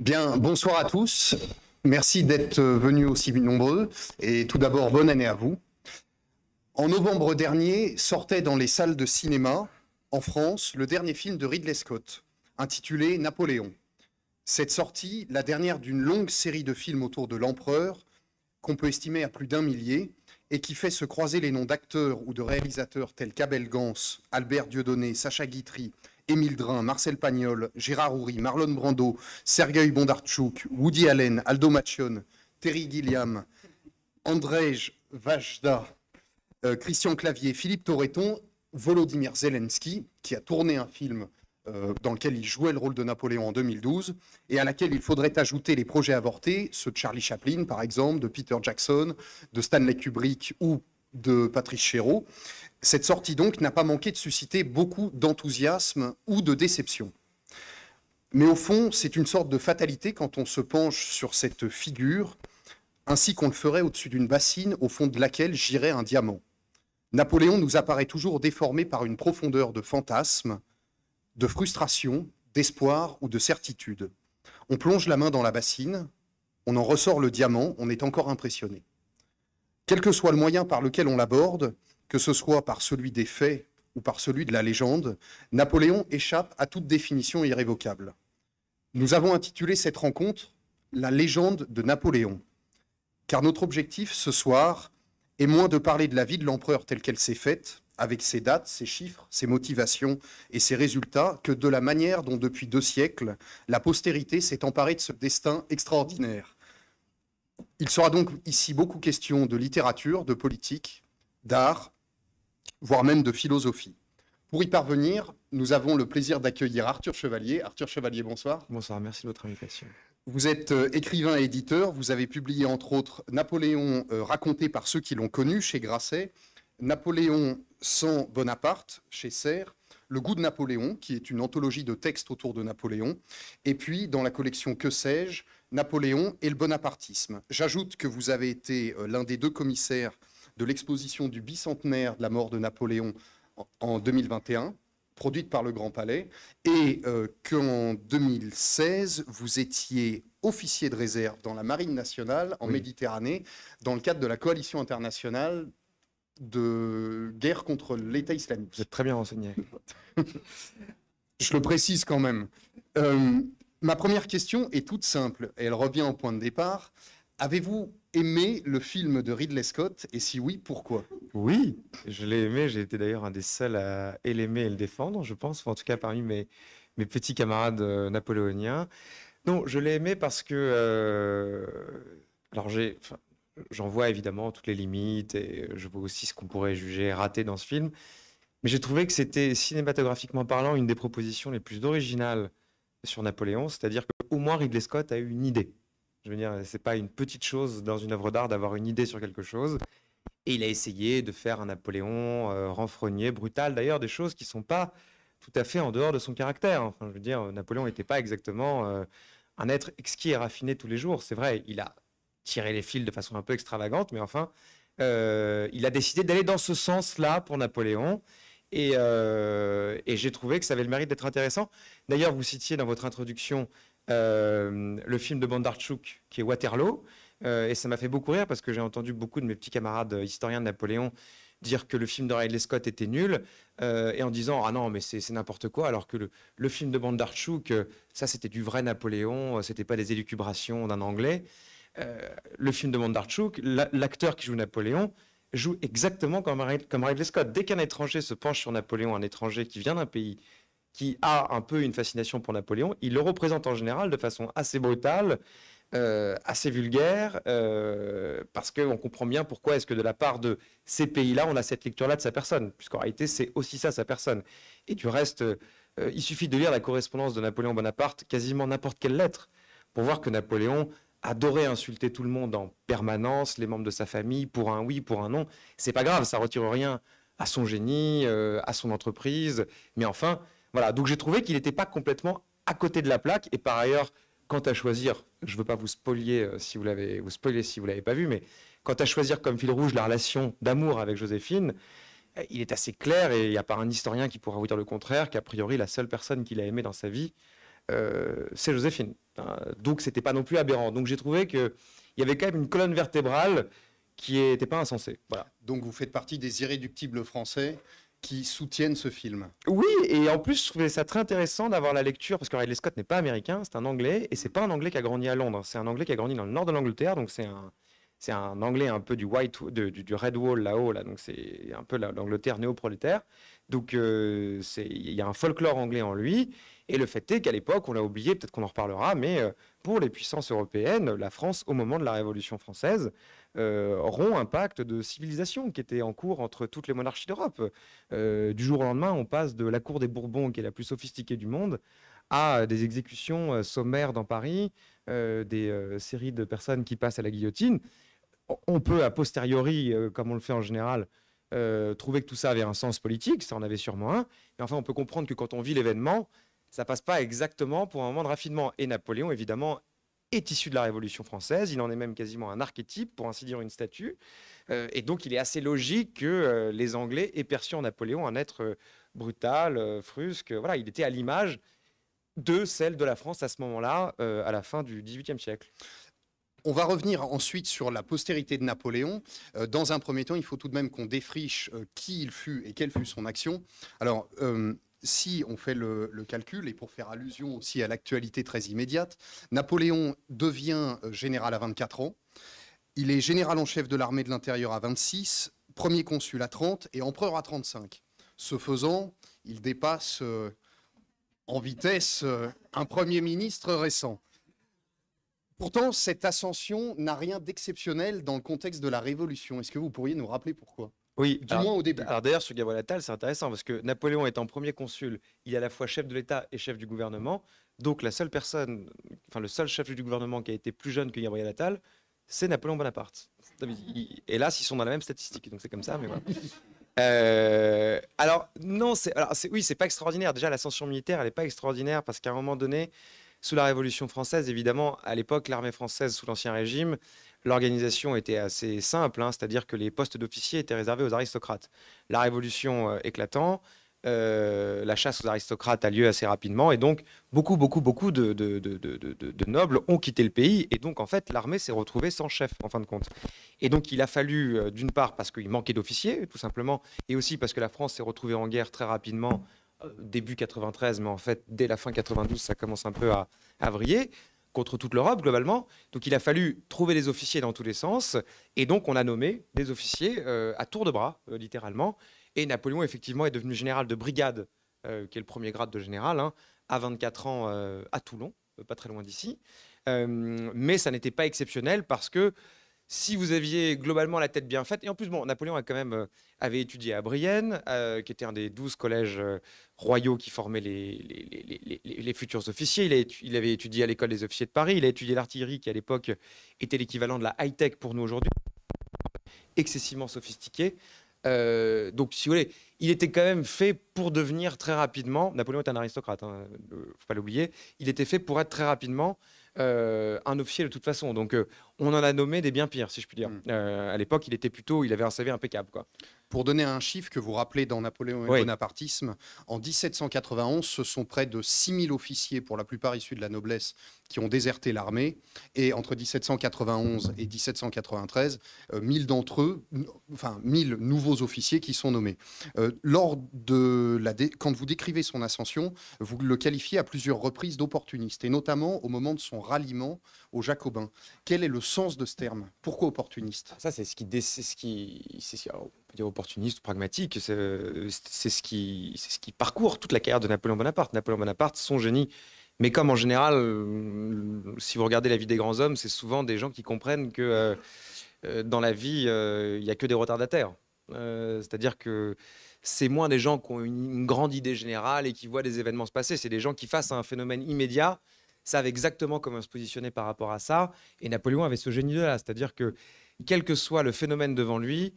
Bien, bonsoir à tous. Merci d'être venus aussi nombreux. Et tout d'abord, bonne année à vous. En novembre dernier, sortait dans les salles de cinéma, en France, le dernier film de Ridley Scott, intitulé Napoléon. Cette sortie, la dernière d'une longue série de films autour de l'empereur, qu'on peut estimer à plus d'un millier, et qui fait se croiser les noms d'acteurs ou de réalisateurs tels qu'Abel Gance, Albert Dieudonné, Sacha Guitry, Émile Drin, Marcel Pagnol, Gérard Houry, Marlon Brando, Sergueï Bondarchuk, Woody Allen, Aldo Machion, Terry Gilliam, Andrzej Vajda, euh, Christian Clavier, Philippe Torreton, Volodymyr Zelensky, qui a tourné un film euh, dans lequel il jouait le rôle de Napoléon en 2012, et à laquelle il faudrait ajouter les projets avortés, ceux de Charlie Chaplin par exemple, de Peter Jackson, de Stanley Kubrick ou de Patrice Chéreau, cette sortie donc n'a pas manqué de susciter beaucoup d'enthousiasme ou de déception. Mais au fond, c'est une sorte de fatalité quand on se penche sur cette figure, ainsi qu'on le ferait au-dessus d'une bassine au fond de laquelle girait un diamant. Napoléon nous apparaît toujours déformé par une profondeur de fantasme, de frustration, d'espoir ou de certitude. On plonge la main dans la bassine, on en ressort le diamant, on est encore impressionné. Quel que soit le moyen par lequel on l'aborde, que ce soit par celui des faits ou par celui de la légende, Napoléon échappe à toute définition irrévocable. Nous avons intitulé cette rencontre La légende de Napoléon, car notre objectif ce soir est moins de parler de la vie de l'empereur telle qu'elle s'est faite, avec ses dates, ses chiffres, ses motivations et ses résultats, que de la manière dont depuis deux siècles, la postérité s'est emparée de ce destin extraordinaire. Il sera donc ici beaucoup question de littérature, de politique, d'art, voire même de philosophie. Pour y parvenir, nous avons le plaisir d'accueillir Arthur Chevalier. Arthur Chevalier, bonsoir. Bonsoir, merci de votre invitation. Vous êtes euh, écrivain et éditeur, vous avez publié entre autres Napoléon euh, raconté par ceux qui l'ont connu chez Grasset, Napoléon sans Bonaparte chez Serres, Le goût de Napoléon, qui est une anthologie de textes autour de Napoléon, et puis dans la collection Que sais-je, Napoléon et le bonapartisme. J'ajoute que vous avez été euh, l'un des deux commissaires de l'exposition du bicentenaire de la mort de Napoléon en 2021, produite par le Grand Palais, et euh, qu'en 2016, vous étiez officier de réserve dans la Marine nationale en Méditerranée, dans le cadre de la coalition internationale de guerre contre l'État islamique. Vous êtes très bien renseigné. Je le précise quand même. Euh, ma première question est toute simple, et elle revient au point de départ. Avez-vous aimé le film de Ridley Scott Et si oui, pourquoi Oui, je l'ai aimé. J'ai été d'ailleurs un des seuls à l'aimer et le défendre, je pense, en tout cas parmi mes, mes petits camarades euh, napoléoniens. Non, je l'ai aimé parce que. Euh, alors, j'ai. J'en vois évidemment toutes les limites et je vois aussi ce qu'on pourrait juger raté dans ce film. Mais j'ai trouvé que c'était cinématographiquement parlant une des propositions les plus originales sur Napoléon, c'est-à-dire qu'au moins Ridley Scott a eu une idée. Je veux dire, c'est pas une petite chose dans une œuvre d'art d'avoir une idée sur quelque chose. Et il a essayé de faire un Napoléon euh, renfrogné, brutal, d'ailleurs, des choses qui sont pas tout à fait en dehors de son caractère. Enfin, je veux dire, Napoléon n'était pas exactement euh, un être exquis et raffiné tous les jours. C'est vrai, il a tiré les fils de façon un peu extravagante, mais enfin, euh, il a décidé d'aller dans ce sens-là pour Napoléon. Et, et j'ai trouvé que ça avait le mérite d'être intéressant. D'ailleurs, vous citiez dans votre introduction euh, le film de Bondarchuk qui est Waterloo. Euh, et ça m'a fait beaucoup rire parce que j'ai entendu beaucoup de mes petits camarades historiens de Napoléon dire que le film de Ridley Scott était nul euh, et en disant ah non mais c'est n'importe quoi alors que le, film de Bondarchuk, ça c'était du vrai Napoléon c'était pas des élucubrations d'un anglais le film de Bondarchuk, l'acteur qui joue Napoléon joue exactement comme, comme Ridley Scott dès qu'un étranger se penche sur Napoléon un étranger qui vient d'un pays qui a un peu une fascination pour Napoléon, il le représente en général de façon assez brutale, euh, assez vulgaire, euh, parce parce qu'on comprend bien pourquoi est-ce que de la part de ces pays-là, on a cette lecture-là de sa personne, puisqu'en réalité, c'est aussi ça sa personne. Et du reste, euh, il suffit de lire la correspondance de Napoléon Bonaparte, quasiment n'importe quelle lettre, pour voir que Napoléon adorait insulter tout le monde en permanence, les membres de sa famille, pour un oui, pour un non. C'est pas grave, ça retire rien à son génie, à son entreprise, mais enfin, donc j'ai trouvé qu'il n'était pas complètement à côté de la plaque. Et par ailleurs, quant à choisir, je ne veux pas vous spoiler euh, si vous l'avez vous spoiler si vous l'avez pas vu, mais quant à choisir comme fil rouge la relation d'amour avec Joséphine, euh, il est assez clair et il n'y a pas un historien qui pourra vous dire le contraire qu'a priori la seule personne qu'il a aimée dans sa vie, euh, c'est Joséphine. Hein, donc c'était pas non plus aberrant. Donc j'ai trouvé qu'il y avait quand même une colonne vertébrale qui n'était pas insensée. Donc vous faites partie des irréductibles français qui soutiennent ce film. Oui, et en plus, je trouvais ça très intéressant d'avoir la lecture, parce que Ridley Scott n'est pas américain, c'est un anglais, et c'est pas un anglais qui a grandi à Londres, hein. c'est un anglais qui a grandi dans le nord de l'Angleterre, donc c'est un, c'est un anglais un peu du white, du, red wall là-haut, là, donc c'est un peu l'Angleterre néo-prolétaire. Donc euh, c'est, il y a un folklore anglais en lui, et le fait est qu'à l'époque, on l'a oublié, peut-être qu'on en reparlera, mais euh, pour les puissances européennes, la France, au moment de la Révolution française, euh, rond un pacte de civilisation qui était en cours entre toutes les monarchies d'Europe. Euh, du jour au lendemain, on passe de la cour des Bourbons, qui est la plus sophistiquée du monde, à des exécutions euh, sommaires dans Paris, des séries de personnes qui passent à la guillotine. On peut, a posteriori, comme on le fait en général, trouver que tout ça avait un sens politique, ça en avait sûrement un, mais enfin on peut comprendre que quand on vit l'événement, ça passe pas exactement pour un moment de raffinement. Et Napoléon, évidemment, est issu de la Révolution française. Il en est même quasiment un archétype, pour ainsi dire une statue. Euh, et donc, il est assez logique que euh, les Anglais aient perçu en Napoléon un être euh, brutal, frusque. Voilà, il était à l'image de celle de la France à ce moment-là, à la fin du XVIIIe siècle. On va revenir ensuite sur la postérité de Napoléon. Dans un premier temps, il faut tout de même qu'on défriche qui il fut et quelle fut son action. Alors, si on fait le, calcul, et pour faire allusion aussi à l'actualité très immédiate, Napoléon devient euh, général à 24 ans, il est général en chef de l'armée de l'intérieur à 26, premier consul à 30 et empereur à 35. Ce faisant, il dépasse euh, en vitesse euh, un premier ministre récent. Pourtant, cette ascension n'a rien d'exceptionnel dans le contexte de la Révolution. Est-ce que vous pourriez nous rappeler pourquoi oui, du moins au d'ailleurs, sur Gabriel Attal, c'est intéressant parce que Napoléon étant premier consul, il est à la fois chef de l'État et chef du gouvernement. Donc la seule personne, enfin le seul chef du gouvernement qui a été plus jeune que Gabriel Attal, c'est Napoléon Bonaparte. Et là, ils sont dans la même statistique, donc c'est comme ça, mais voilà. Euh, alors non, c'est, alors c'est, oui, c'est pas extraordinaire. Déjà, l'ascension militaire, elle n'est pas extraordinaire parce qu'à un moment donné, sous la Révolution française, évidemment, à l'époque, l'armée française sous l'Ancien Régime, L'organisation était assez simple, hein, c'est-à-dire que les postes d'officiers étaient réservés aux aristocrates. La révolution euh, éclatant, euh, la chasse aux aristocrates a lieu assez rapidement et donc beaucoup, beaucoup, beaucoup de, nobles ont quitté le pays et donc en fait l'armée s'est retrouvée sans chef en fin de compte. Et donc il a fallu euh, d'une part parce qu'il manquait d'officiers tout simplement et aussi parce que la France s'est retrouvée en guerre très rapidement début 93 mais en fait dès la fin 92 ça commence un peu à, à vriller contre toute l'Europe globalement. Donc il a fallu trouver des officiers dans tous les sens. Et donc on a nommé des officiers euh, à tour de bras, euh, littéralement. Et Napoléon, effectivement, est devenu général de brigade, euh, qui est le premier grade de général, hein, à 24 ans à Toulon, pas très loin d'ici. mais ça n'était pas exceptionnel parce que si vous aviez globalement la tête bien faite, et en plus, bon, Napoléon a quand même, euh, avait étudié à Brienne, euh, qui était un des douze collèges euh, royaux qui formaient les, les, futurs officiers. Il, il, avait étudié à l'école des officiers de Paris, il a étudié l'artillerie, qui à l'époque était l'équivalent de la high-tech pour nous aujourd'hui, excessivement sophistiquée. donc, si vous voulez, il était quand même fait pour devenir très rapidement. Napoléon est un aristocrate, ne hein, faut pas l'oublier. Il était fait pour être très rapidement un officier de toute façon. Donc on en a nommé des bien pires, si je puis dire. Hmm. Euh, à l'époque, il était plutôt, il avait un CV impeccable. Quoi. Pour donner un chiffre que vous rappelez dans Napoléon et Bonapartisme, en 1791, ce sont près de 6000 officiers, pour la plupart issus de la noblesse, qui ont déserté l'armée. Et entre 1791 et 1793, 1000 euh, d'entre eux, enfin nouveaux officiers qui sont nommés. Euh, lors de la Quand vous décrivez son ascension, vous le qualifiez à plusieurs reprises d'opportuniste, et notamment au moment de son ralliement aux Jacobins. Quel est le sens de ce terme Pourquoi opportuniste Ça, c'est ce qui, c'est ce qui, on peut dire opportuniste pragmatique. C'est, ce qui, c'est ce qui parcourt toute la carrière de Napoléon Bonaparte. Napoléon Bonaparte, son génie. Mais comme en général, euh, si vous regardez la vie des grands hommes, c'est souvent des gens qui comprennent que euh, euh, dans la vie, il n'y a que des retardataires. c'est-à-dire que c'est moins des gens qui ont une, une, grande idée générale et qui voient des événements se passer. C'est des gens qui, face à un phénomène immédiat, savent exactement comment se positionner par rapport à ça. Et Napoléon avait ce génie-là, c'est-à-dire que quel que soit le phénomène devant lui,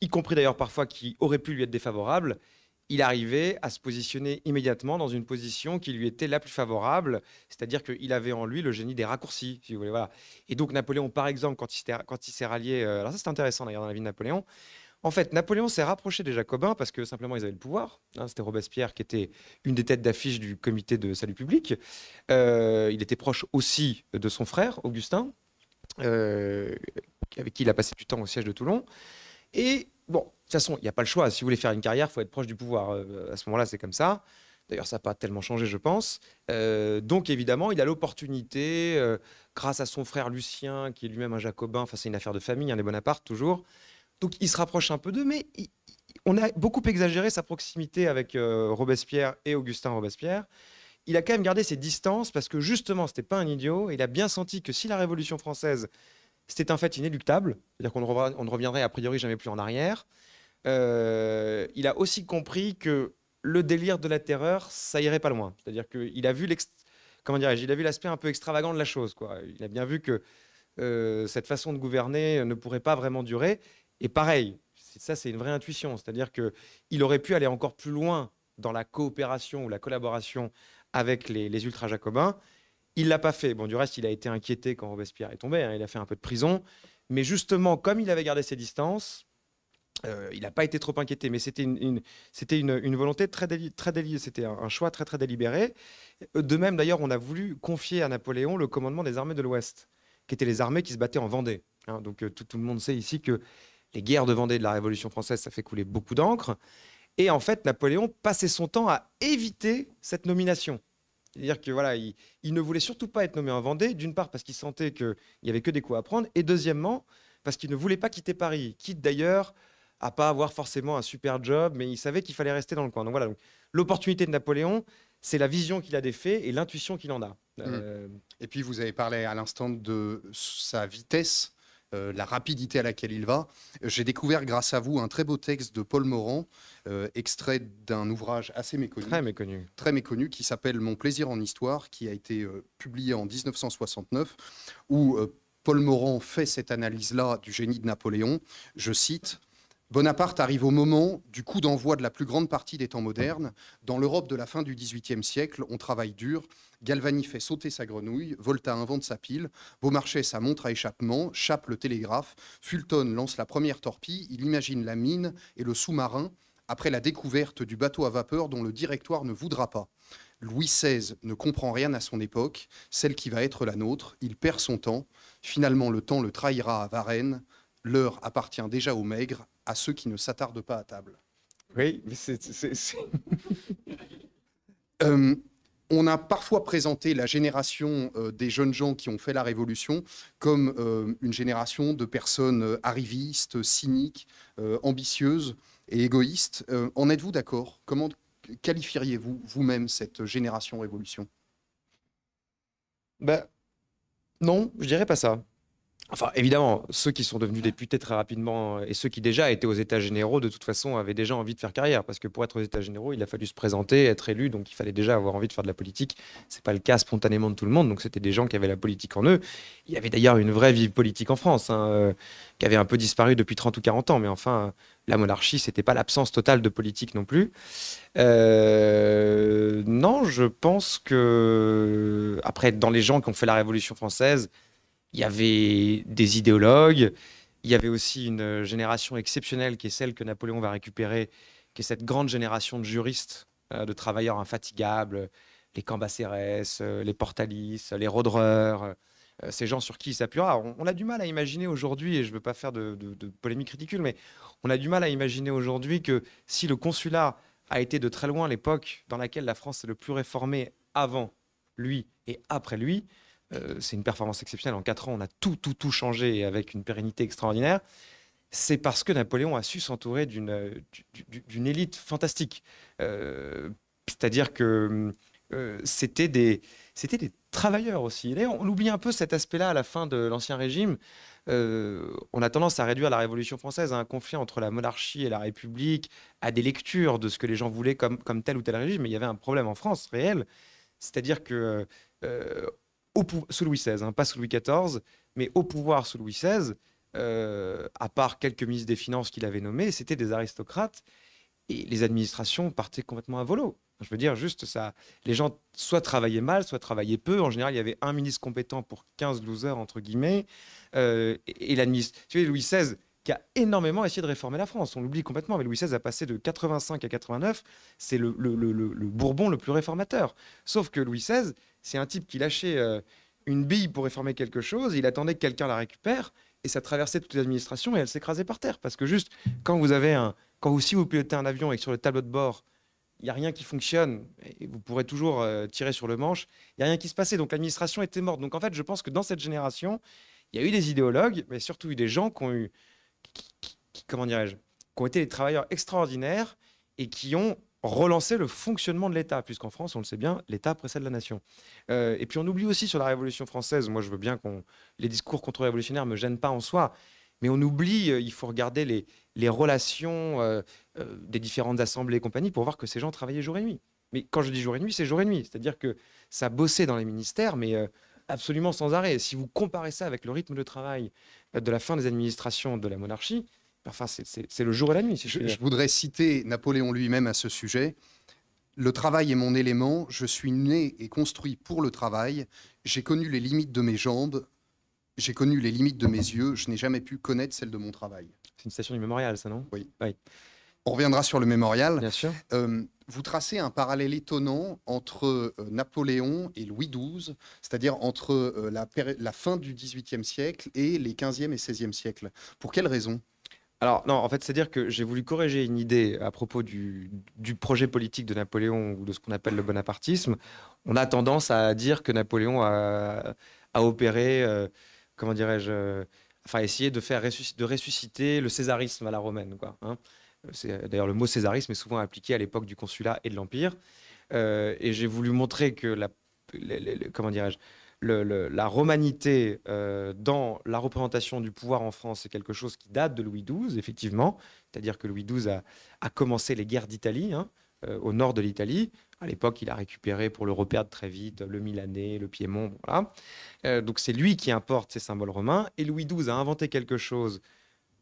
y compris d'ailleurs parfois qui aurait pu lui être défavorable, il arrivait à se positionner immédiatement dans une position qui lui était la plus favorable, c'est-à-dire qu'il avait en lui le génie des raccourcis, si vous voulez. Voilà. Et donc Napoléon, par exemple, quand il s'est rallié, euh, alors ça c'est intéressant d'ailleurs dans la vie de Napoléon, en fait, Napoléon s'est rapproché des Jacobins parce que simplement ils avaient le pouvoir. Hein. C'était Robespierre qui était une des têtes d'affiche du comité de salut public. Euh, il était proche aussi de son frère, Augustin, euh, avec qui il a passé du temps au siège de Toulon. Et bon, de toute façon, il n'y a pas le choix. Si vous voulez faire une carrière, il faut être proche du pouvoir. Euh, à ce moment-là, c'est comme ça. D'ailleurs, ça n'a pas tellement changé, je pense. donc, évidemment, il a l'opportunité, grâce à son frère Lucien, qui est lui-même un jacobin, enfin, c'est une affaire de famille, hein, les Bonaparte, toujours, donc il se rapproche un peu d'eux, mais on a beaucoup exagéré sa proximité avec euh, Robespierre et Augustin Robespierre. Il a quand même gardé ses distances parce que justement, c'était pas un idiot. Il a bien senti que si la Révolution française, c'était un fait inéluctable, c'est-à-dire qu'on ne reviendrait a priori jamais plus en arrière, euh, il a aussi compris que le délire de la terreur, ça irait pas loin. C'est-à-dire qu'il a vu comment il a vu l'aspect un peu extravagant de la chose. Quoi. Il a bien vu que euh, cette façon de gouverner ne pourrait pas vraiment durer. Et pareil, ça c'est une vraie intuition, c'est-à-dire qu'il aurait pu aller encore plus loin dans la coopération ou la collaboration avec les, ultra-jacobins. Il l'a pas fait. Bon, du reste, il a été inquiété quand Robespierre est tombé, hein. il a fait un peu de prison. Mais justement, comme il avait gardé ses distances, euh, il n'a pas été trop inquiété, mais c'était une, c'était une, volonté très, délibérée. très délibérée, c'était un, choix très très délibéré. De même, d'ailleurs, on a voulu confier à Napoléon le commandement des armées de l'Ouest, qui étaient les armées qui se battaient en Vendée. Hein. donc euh, tout, le monde sait ici que les guerres de Vendée de la Révolution française, ça fait couler beaucoup d'encre. Et en fait, Napoléon passait son temps à éviter cette nomination. C'est-à-dire que voilà, il, ne voulait surtout pas être nommé en Vendée, d'une part parce qu'il sentait qu'il n'y avait que des coups à prendre, et deuxièmement parce qu'il ne voulait pas quitter Paris, quitte d'ailleurs à pas avoir forcément un super job, mais il savait qu'il fallait rester dans le coin. Donc voilà, l'opportunité de Napoléon, c'est la vision qu'il a des faits et l'intuition qu'il en a. Mmh. Euh, et puis vous avez parlé à l'instant de sa vitesse euh, la rapidité à laquelle il va. J'ai découvert grâce à vous un très beau texte de Paul Morand, euh, extrait d'un ouvrage assez méconnu, très méconnu, très méconnu qui s'appelle Mon plaisir en histoire, qui a été euh, publié en 1969, où Paul Morand fait cette analyse-là du génie de Napoléon. Je cite. Bonaparte arrive au moment du coup d'envoi de la plus grande partie des temps modernes. Dans l'Europe de la fin du XVIIIe siècle, on travaille dur. Galvani fait sauter sa grenouille, Volta invente sa pile, Beaumarchais sa montre à échappement, Chape le télégraphe, Fulton lance la première torpille, il imagine la mine et le sous-marin après la découverte du bateau à vapeur dont le directoire ne voudra pas. Louis XVI ne comprend rien à son époque, celle qui va être la nôtre, il perd son temps, finalement le temps le trahira à Varennes, l'heure appartient déjà aux maigres, à ceux qui ne s'attardent pas à table. Oui, mais c'est. Euh, on a parfois présenté la génération euh, des jeunes gens qui ont fait la révolution comme euh, une génération de personnes arrivistes, cyniques, ambitieuses et égoïstes. en êtes-vous d'accord Comment qualifieriez-vous vous-même cette génération révolution ben, Non, je dirais pas ça. Enfin, évidemment, ceux qui sont devenus députés très rapidement euh, et ceux qui déjà étaient aux États généraux, de toute façon, avaient déjà envie de faire carrière. Parce que pour être aux États généraux, il a fallu se présenter, être élu, donc il fallait déjà avoir envie de faire de la politique. Ce n'est pas le cas spontanément de tout le monde, donc c'était des gens qui avaient la politique en eux. Il y avait d'ailleurs une vraie vie politique en France, hein, euh, qui avait un peu disparu depuis 30 ou 40 ans, mais enfin, la monarchie, c'était pas l'absence totale de politique non plus. Euh, non, je pense que, après, dans les gens qui ont fait la Révolution française, il y avait des idéologues, il y avait aussi une génération exceptionnelle qui est celle que Napoléon va récupérer, qui est cette grande génération de juristes, euh, de travailleurs infatigables, les Cambacérès, euh, les Portalis, les Rodreurs, euh, ces gens sur qui il s'appuiera. On, a du mal à imaginer aujourd'hui, et je ne veux pas faire de, de, polémique ridicule, mais on a du mal à imaginer aujourd'hui que si le consulat a été de très loin l'époque dans laquelle la France est le plus réformée avant lui et après lui, euh, c'est une performance exceptionnelle. En quatre ans, on a tout, tout, tout changé avec une pérennité extraordinaire. C'est parce que Napoléon a su s'entourer d'une d'une élite fantastique. Euh, c'est-à-dire que euh, c'était des c'était des travailleurs aussi. on oublie un peu cet aspect-là à la fin de l'Ancien Régime. on a tendance à réduire la Révolution française à un conflit entre la monarchie et la République, à des lectures de ce que les gens voulaient comme, tel ou tel régime. Mais il y avait un problème en France réel. C'est-à-dire que sous Louis XVI, hein, pas sous Louis XIV, mais au pouvoir sous Louis XVI, euh, à part quelques ministres des Finances qu'il avait nommés, c'était des aristocrates. Et les administrations partaient complètement à volo. Je veux dire, juste ça. Les gens soit travaillaient mal, soit travaillaient peu. En général, il y avait un ministre compétent pour 15-12 heures, entre guillemets. Euh, et, l'administration. Tu Louis XVI, qui a énormément essayé de réformer la France. On l'oublie complètement, mais Louis XVI a passé de 85 à 89. C'est le, le, Bourbon le plus réformateur. Sauf que Louis XVI, c'est un type qui lâchait euh, une bille pour réformer quelque chose, il attendait que quelqu'un la récupère, et ça traversait toute l'administration et elle s'écrasait par terre. Parce que juste, quand vous avez un. Quand vous, si vous pilotez un avion et que sur le tableau de bord, il n'y a rien qui fonctionne, et vous pourrez toujours euh, tirer sur le manche, il n'y a rien qui se passait. Donc l'administration était morte. Donc en fait, je pense que dans cette génération, il y a eu des idéologues, mais surtout eu des gens qui ont eu. comment dirais-je Qui ont été des travailleurs extraordinaires et qui ont relancer le fonctionnement de l'État, puisqu'en France, on le sait bien, l'État précède la nation. Euh, et puis on oublie aussi sur la Révolution française, moi je veux bien qu'on... Les discours contre-révolutionnaires ne me gênent pas en soi, mais on oublie, euh, il faut regarder les, relations euh, des différentes assemblées et compagnie pour voir que ces gens travaillaient jour et nuit. Mais quand je dis jour et nuit, c'est jour et nuit. C'est-à-dire que ça bossait dans les ministères, mais absolument sans arrêt. Si vous comparez ça avec le rythme de travail de la fin des administrations de la monarchie, Enfin, c'est le jour et la nuit. Si je, je voudrais citer Napoléon lui-même à ce sujet. Le travail est mon élément, je suis né et construit pour le travail, j'ai connu les limites de mes jambes, j'ai connu les limites de mes yeux, je n'ai jamais pu connaître celles de mon travail. C'est une station du mémorial, ça, non oui. On reviendra sur le mémorial. Bien sûr. Euh, vous tracez un parallèle étonnant entre euh, Napoléon et Louis XII, c'est-à-dire entre euh, la, la, fin du XVIIIe siècle et les XVe et XVIe siècles. Pour quelle raison alors non, en fait, c'est-à-dire que j'ai voulu corriger une idée à propos du, projet politique de Napoléon ou de ce qu'on appelle le bonapartisme. On a tendance à dire que Napoléon a, opéré, euh, comment dirais-je, euh, enfin essayer de faire de ressusciter le césarisme à la romaine. Hein. D'ailleurs, le mot césarisme est souvent appliqué à l'époque du consulat et de l'empire. Euh, et j'ai voulu montrer que la, comment dirais-je, la romanité euh, dans la représentation du pouvoir en France, c'est quelque chose qui date de Louis XII, effectivement. C'est-à-dire que Louis XII a, commencé les guerres d'Italie, hein, euh, au nord de l'Italie. À l'époque, il a récupéré pour le repère très vite le Milanais, le Piémont. Voilà. Euh, donc c'est lui qui importe ces symboles romains. Et Louis XII a inventé quelque chose.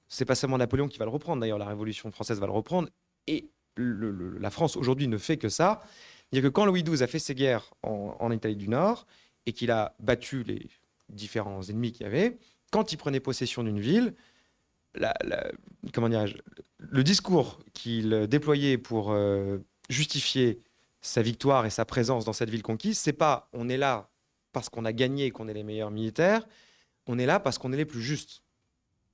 C'est pas seulement Napoléon qui va le reprendre, d'ailleurs, la Révolution française va le reprendre. Et la France aujourd'hui ne fait que ça. Il y dire que quand Louis XII a fait ses guerres en, en Italie du Nord, et qu'il a battu les différents ennemis qu'il y avait, quand il prenait possession d'une ville, le discours qu'il déployait pour euh, justifier sa victoire et sa présence dans cette ville conquise, c'est pas on est là parce qu'on a gagné et qu'on est les meilleurs militaires, on est là parce qu'on est les plus justes.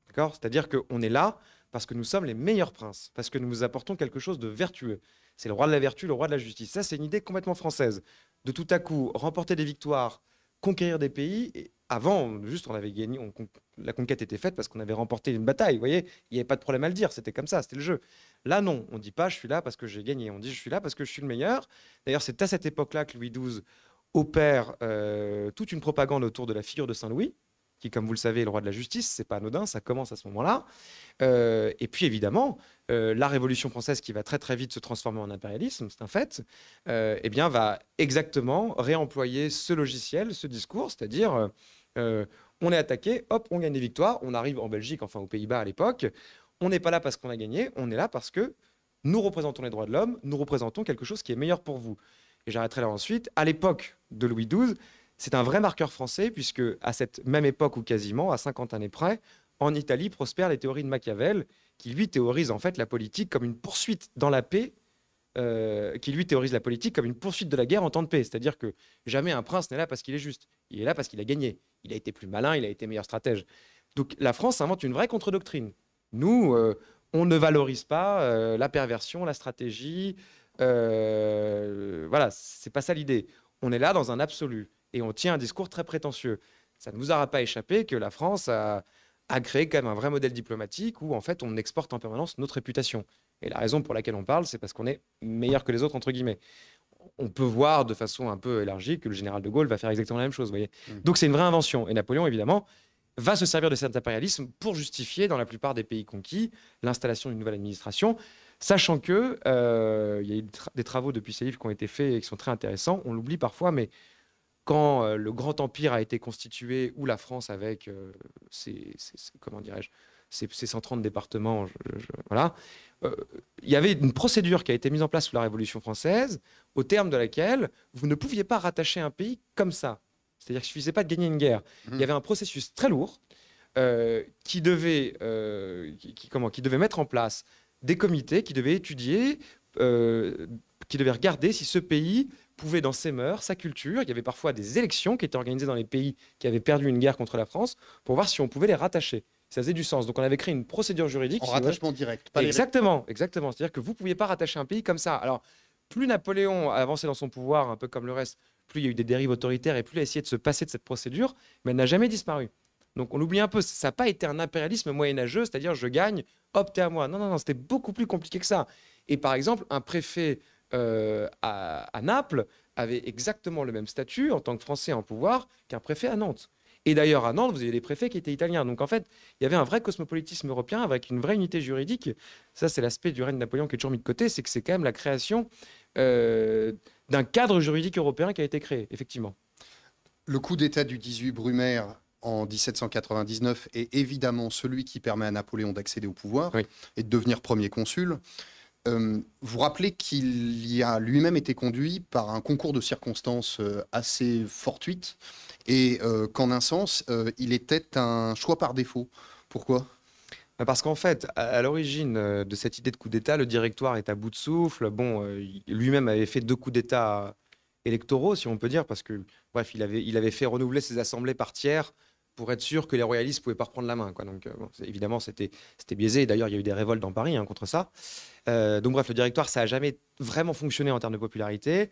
D'accord C'est-à-dire qu'on est là parce que nous sommes les meilleurs princes, parce que nous apportons quelque chose de vertueux. C'est le roi de la vertu, le roi de la justice. Ça, c'est une idée complètement française de tout à coup remporter des victoires, conquérir des pays. Et avant, juste, on avait gagné, la conquête était faite parce qu'on avait remporté une bataille. Vous voyez, il n'y avait pas de problème à le dire. C'était comme ça, c'était le jeu. Là, non, on ne dit pas je suis là parce que j'ai gagné. On dit je suis là parce que je suis le meilleur. D'ailleurs, c'est à cette époque-là que Louis XII opère euh, toute une propagande autour de la figure de Saint Louis qui, comme vous le savez, est le roi de la justice. C'est pas anodin, ça commence à ce moment-là. Euh, et puis évidemment, euh, la Révolution française, qui va très très vite se transformer en impérialisme, c'est un fait, euh, eh bien, va exactement réemployer ce logiciel, ce discours, c'est-à-dire on est attaqué, hop, on gagne des victoires, on arrive en Belgique, enfin aux Pays-Bas à l'époque, on n'est pas là parce qu'on a gagné, on est là parce que nous représentons les droits de l'homme, nous représentons quelque chose qui est meilleur pour vous. Et j'arrêterai là ensuite. À l'époque de Louis XII, c'est un vrai marqueur français, puisque à cette même époque ou quasiment, à 50 années près, en Italie prospèrent les théories de Machiavel, qui lui théorise en fait la politique comme une poursuite dans la paix, euh, qui lui théorise la politique comme une poursuite de la guerre en temps de paix. C'est-à-dire que jamais un prince n'est là parce qu'il est juste, il est là parce qu'il a gagné, il a été plus malin, il a été meilleur stratège. Donc la France invente une vraie contre-doctrine. Nous, euh, on ne valorise pas euh, la perversion, la stratégie. voilà, c'est pas ça l'idée. On est là dans un absolu et on tient un discours très prétentieux. Ça ne vous aura pas échappé que la France a, créé quand même un vrai modèle diplomatique où en fait on exporte en permanence notre réputation. Et la raison pour laquelle on parle, c'est parce qu'on est meilleur que les autres, entre guillemets. On peut voir de façon un peu élargie que le général de Gaulle va faire exactement la même chose. Voyez mm. Donc c'est une vraie invention. Et Napoléon, évidemment, va se servir de cet impérialisme pour justifier, dans la plupart des pays conquis, l'installation d'une nouvelle administration, sachant qu'il euh, y a eu des, des travaux depuis ces livres qui ont été faits et qui sont très intéressants. On l'oublie parfois, mais quand euh, le grand empire a été constitué, ou la France avec euh, ses, comment dirais-je, ces, 130 départements, voilà, euh, il y avait une procédure qui a été mise en place sous la Révolution française, au terme de laquelle vous ne pouviez pas rattacher un pays comme ça. C'est-à-dire qu'il ne suffisait pas de gagner une guerre. Il y mmh. avait un processus très lourd qui, devait, qui, comment, qui devait mettre en place des comités qui devaient étudier euh, qui devait regarder si ce pays pouvait, dans ses mœurs, sa culture, il y avait parfois des élections qui étaient organisées dans les pays qui avaient perdu une guerre contre la France, pour voir si on pouvait les rattacher. Ça faisait du sens. Donc on avait créé une procédure juridique. En rattachement direct. exactement, exactement. C'est-à-dire que vous ne pouviez pas rattacher un pays comme ça. Alors, plus Napoléon avançait avancé dans son pouvoir, un peu comme le reste, plus il y a eu des dérives autoritaires et plus il a essayé de se passer de cette procédure, mais elle n'a jamais disparu. Donc on l'oublie un peu, ça n'a pas été un impérialisme moyenâgeux, c'est-à-dire je gagne, hop, à moi. Non, non, non, c'était beaucoup plus compliqué que ça. Et par exemple, un préfet euh, à, Naples avait exactement le même statut en tant que Français en pouvoir qu'un préfet à Nantes. Et d'ailleurs, à Nantes, vous avez des préfets qui étaient italiens. Donc en fait, il y avait un vrai cosmopolitisme européen avec une vraie unité juridique. Ça, c'est l'aspect du règne de Napoléon qui est toujours mis de côté, c'est que c'est quand même la création euh, d'un cadre juridique européen qui a été créé, effectivement. Le coup d'État du 18 Brumaire en 1799 est évidemment celui qui permet à Napoléon d'accéder au pouvoir et de devenir premier consul. Euh, vous rappelez qu'il y a lui-même été conduit par un concours de circonstances euh, assez fortuite et euh, qu'en un sens, il était un choix par défaut. Pourquoi bah, parce qu'en fait, à l'origine de cette idée de coup d'État, le directoire est à bout de souffle. Bon, lui-même avait fait deux coups d'État électoraux, si on peut dire, parce que, bref, il il avait fait renouveler ses assemblées par tiers pour être sûr que les royalistes pouvaient pas reprendre la main. Quoi. Donc, euh, évidemment, c'était biaisé. D'ailleurs, il y a eu des révoltes dans Paris hein, contre ça. Euh, donc, bref, le directoire, ça n'a jamais vraiment fonctionné en termes de popularité.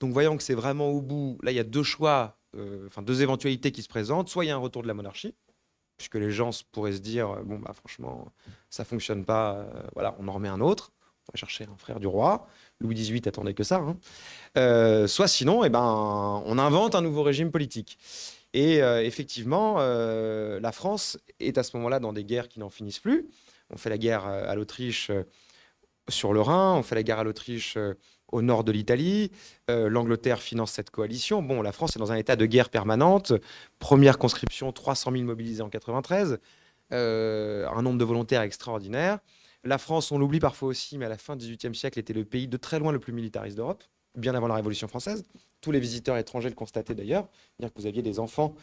Donc, voyant que c'est vraiment au bout, là, il y a deux choix, euh, enfin, deux éventualités qui se présentent. Soit il y a un retour de la monarchie, puisque les gens pourraient se dire bon, bah, franchement, ça fonctionne pas, voilà, on en remet un autre. On va chercher un frère du roi. Louis XVIII attendait que ça. Hein. soit sinon, et eh ben, on invente un nouveau régime politique. Et euh, effectivement, euh, la France est à ce moment-là dans des guerres qui n'en finissent plus. On fait la guerre euh, à l'Autriche sur le Rhin, on fait la guerre à l'Autriche au nord de l'Italie. L'Angleterre finance cette coalition. Bon, la France est dans un état de guerre permanente. Première conscription, 300 000 mobilisés en 1993, un nombre de volontaires extraordinaire. La France, on l'oublie parfois aussi, mais à la fin du XVIIIe siècle, était le pays de très loin le plus militariste d'Europe, bien avant la Révolution française tous les visiteurs étrangers le constataient d'ailleurs, dire que vous aviez des enfants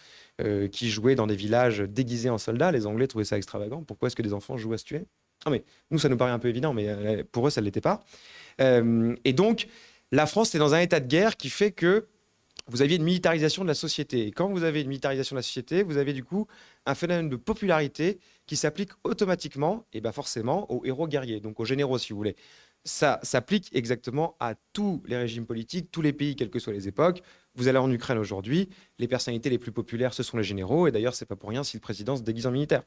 euh, qui jouaient dans des villages déguisés en soldats, les Anglais trouvaient ça extravagant. Pourquoi est-ce que des enfants jouent à se tuer Non mais nous, ça nous paraît un peu évident, mais euh, pour eux, ça ne l'était pas. Euh, et donc, la France est dans un état de guerre qui fait que vous aviez une militarisation de la société. Et quand vous avez une militarisation de la société, vous avez du coup un phénomène de popularité qui s'applique automatiquement, et ben forcément, aux héros guerriers, donc aux généraux si vous voulez ça s'applique exactement à tous les régimes politiques, tous les pays, quelles que soient les époques. Vous allez en Ukraine aujourd'hui, les personnalités les plus populaires, ce sont les généraux, et d'ailleurs, ce n'est pas pour rien si le président se déguise en militaire.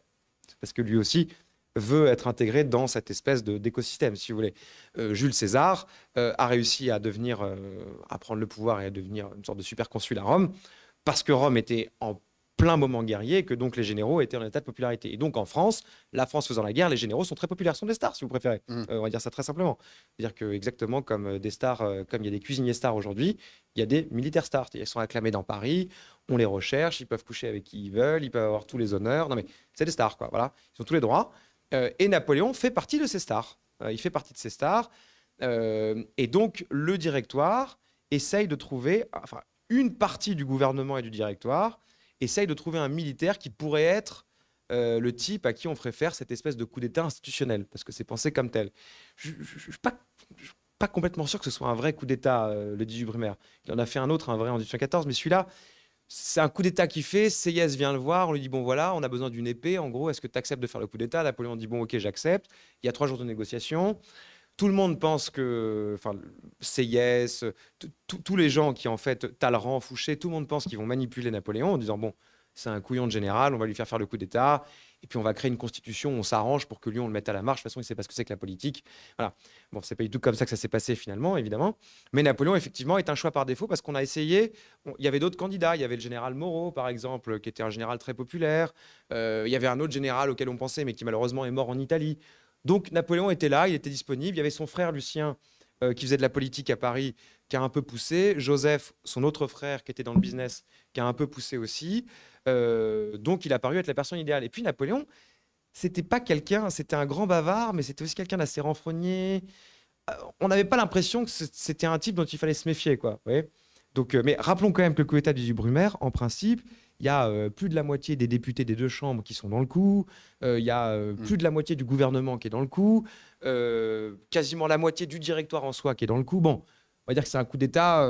parce que lui aussi veut être intégré dans cette espèce d'écosystème, si vous voulez. Euh, Jules César euh, a réussi à devenir, euh, à prendre le pouvoir et à devenir une sorte de super consul à Rome, parce que Rome était en plein moment guerrier que donc les généraux étaient en état de popularité. Et donc en France, la France faisant la guerre, les généraux sont très populaires, sont des stars si vous préférez. Mm. Euh, on va dire ça très simplement. C'est-à-dire que exactement comme euh, des stars, euh, comme il y a des cuisiniers stars aujourd'hui, il y a des militaires stars. Ils sont acclamés dans Paris, on les recherche, ils peuvent coucher avec qui ils veulent, ils peuvent avoir tous les honneurs. Non mais c'est des stars quoi, voilà. Ils ont tous les droits. et Napoléon fait partie de ces stars. il fait partie de ces stars. et donc le directoire essaye de trouver, enfin une partie du gouvernement et du directoire essaye de trouver un militaire qui pourrait être euh, le type à qui on ferait faire cette espèce de coup d'État institutionnel, parce que c'est pensé comme tel. Je ne suis pas, complètement sûr que ce soit un vrai coup d'État, euh, le 18 primaire. Il en a fait un autre, un vrai en 1814, mais celui-là, c'est un coup d'État qui fait. Seyès vient le voir, on lui dit Bon, voilà, on a besoin d'une épée. En gros, est-ce que tu acceptes de faire le coup d'État Napoléon dit Bon, ok, j'accepte. Il y a trois jours de négociation tout le monde pense que, enfin, yes, tous les gens qui en fait, Talleyrand, Fouché, tout le monde pense qu'ils vont manipuler Napoléon en disant bon, c'est un couillon de général, on va lui faire faire le coup d'État, et puis on va créer une constitution, on s'arrange pour que lui, on le mette à la marche. De toute façon, il sait pas ce que c'est que la politique. Voilà. Bon, c'est pas du tout comme ça que ça s'est passé finalement, évidemment. Mais Napoléon, effectivement, est un choix par défaut parce qu'on a essayé. Il y avait d'autres candidats. Il y avait le général Moreau, par exemple, qui était un général très populaire. Euh, il y avait un autre général auquel on pensait, mais qui malheureusement est mort en Italie. Donc Napoléon était là, il était disponible. Il y avait son frère Lucien euh, qui faisait de la politique à Paris, qui a un peu poussé. Joseph, son autre frère qui était dans le business, qui a un peu poussé aussi. Euh, donc il a paru être la personne idéale. Et puis Napoléon, c'était pas quelqu'un, c'était un grand bavard, mais c'était aussi quelqu'un d'assez renfrogné. Euh, on n'avait pas l'impression que c'était un type dont il fallait se méfier, quoi. donc, mais rappelons quand même que le coup d'état du Brumaire, en principe, il y a euh, plus de la moitié des députés des deux chambres qui sont dans le coup. il euh, y a euh, mm. plus de la moitié du gouvernement qui est dans le coup. quasiment la moitié du directoire en soi qui est dans le coup. Bon, on va dire que c'est un coup d'État.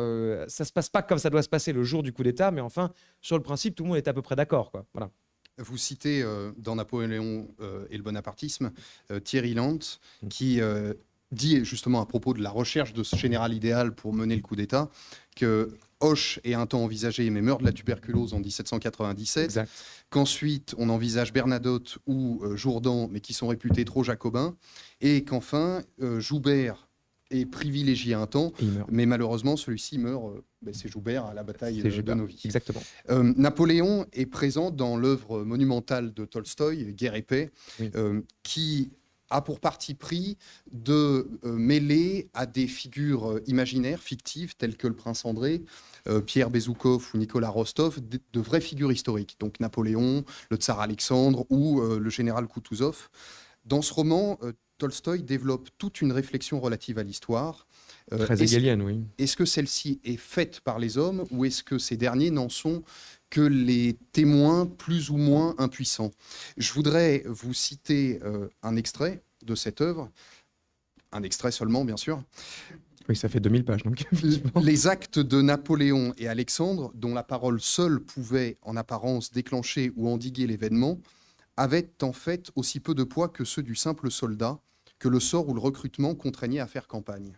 ça se passe pas comme ça doit se passer le jour du coup d'État, mais enfin, sur le principe, tout le monde est à peu près d'accord. Quoi. Voilà. Vous citez dans Napoléon et le bonapartisme Thierry lente mm. qui dit justement à propos de la recherche de ce général idéal pour mener le coup d'État que Hoche est un temps envisagé, mais meurt de la tuberculose en 1797. Qu'ensuite, on envisage Bernadotte ou euh, Jourdan, mais qui sont réputés trop jacobins. Et qu'enfin, euh, Joubert est privilégié un temps, mais malheureusement, celui-ci meurt, euh, ben, c'est Joubert, à la bataille de Novi. Exactement. Napoléon est présent dans l'œuvre monumentale de Tolstoï, Guerre et paix, qui a pour parti pris de euh, mêler à des figures euh, imaginaires, fictives, telles que le prince André, euh, Pierre Bezoukov, ou Nicolas Rostov, de, vraies figures historiques, donc Napoléon, le tsar Alexandre ou le général Kutuzov. Dans ce roman, Tolstoï développe toute une réflexion relative à l'histoire. Très est oui. Est-ce que celle-ci est faite par les hommes ou est-ce que ces derniers n'en sont que les témoins plus ou moins impuissants. Je voudrais vous citer euh, un extrait de cette œuvre, un extrait seulement bien sûr. Oui, ça fait 2000 pages donc. les actes de Napoléon et Alexandre, dont la parole seule pouvait en apparence déclencher ou endiguer l'événement, avaient en fait aussi peu de poids que ceux du simple soldat, que le sort ou le recrutement contraignait à faire campagne.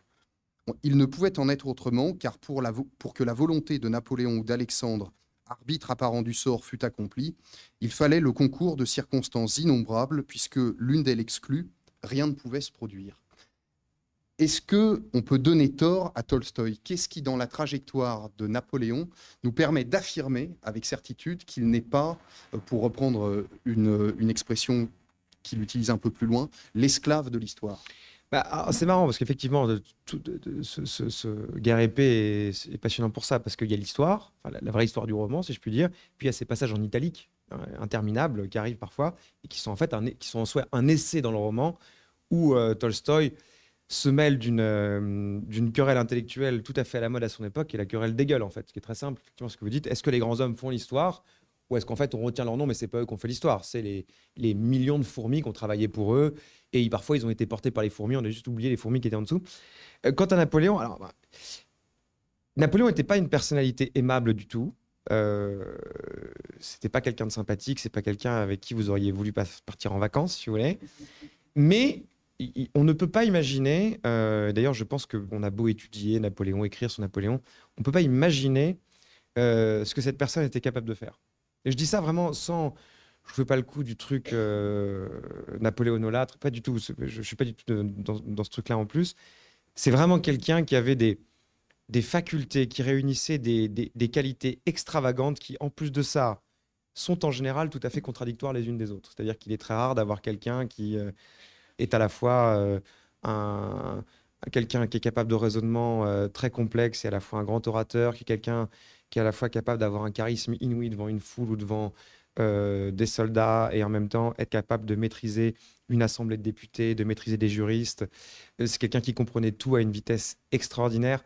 Il ne pouvait en être autrement, car pour que la volonté de Napoléon ou d'Alexandre arbitre apparent du sort fut accompli, il fallait le concours de circonstances innombrables, puisque l'une d'elles exclue, rien ne pouvait se produire. Est-ce que on peut donner tort à Tolstoï Qu'est-ce qui, dans la trajectoire de Napoléon, nous permet d'affirmer avec certitude qu'il n'est pas, euh, pour reprendre euh, une, une expression qu'il utilise un peu plus loin, l'esclave de l'histoire bah, ah, c'est marrant parce qu'effectivement, ce, ce, ce est, passionnant pour ça parce qu'il y a l'histoire, la, vraie histoire du roman, si je puis dire, puis il y a ces passages en italique euh, interminables qui arrivent parfois et qui sont en fait un, qui sont en soi un essai dans le roman où Tolstoy euh, Tolstoï se mêle euh, d'une querelle intellectuelle tout à fait à la mode à son époque, et la querelle des gueules en fait, ce qui est très simple. ce que vous dites, est-ce que les grands hommes font l'histoire ou est-ce qu'en fait on retient leur nom mais c'est pas eux qu'on fait l'histoire, c'est les, les millions de fourmis qui ont travaillé pour eux et parfois ils ont été portés par les fourmis, on a juste oublié les fourmis qui étaient en dessous. Euh, quant à Napoléon, alors bah, Napoléon n'était pas une personnalité aimable du tout. Euh, c'était pas quelqu'un de sympathique, c'est pas quelqu'un avec qui vous auriez voulu partir en vacances, si vous voulez. Mais on ne peut pas imaginer, euh, d'ailleurs je pense qu'on a beau étudier Napoléon, écrire sur Napoléon, on ne peut pas imaginer euh, ce que cette personne était capable de faire. Et je dis ça vraiment sans je ne fais pas le coup du truc euh, Napoléon napoléonolâtre, pas du tout. Je ne suis pas du tout dans, ce truc-là en plus. C'est vraiment quelqu'un qui avait des, facultés, qui réunissait des, qualités extravagantes qui, en plus de ça, sont en général tout à fait contradictoires les unes des autres. C'est-à-dire qu'il est très rare d'avoir quelqu'un qui euh, est à la fois euh, quelqu'un qui est capable de raisonnement très complexe et à la fois un grand orateur, qui est quelqu'un qui est à la fois capable d'avoir un charisme inouï devant une foule ou devant euh, des soldats et en même temps être capable de maîtriser une assemblée de députés, de maîtriser des juristes. Euh, c'est quelqu'un qui comprenait tout à une vitesse extraordinaire.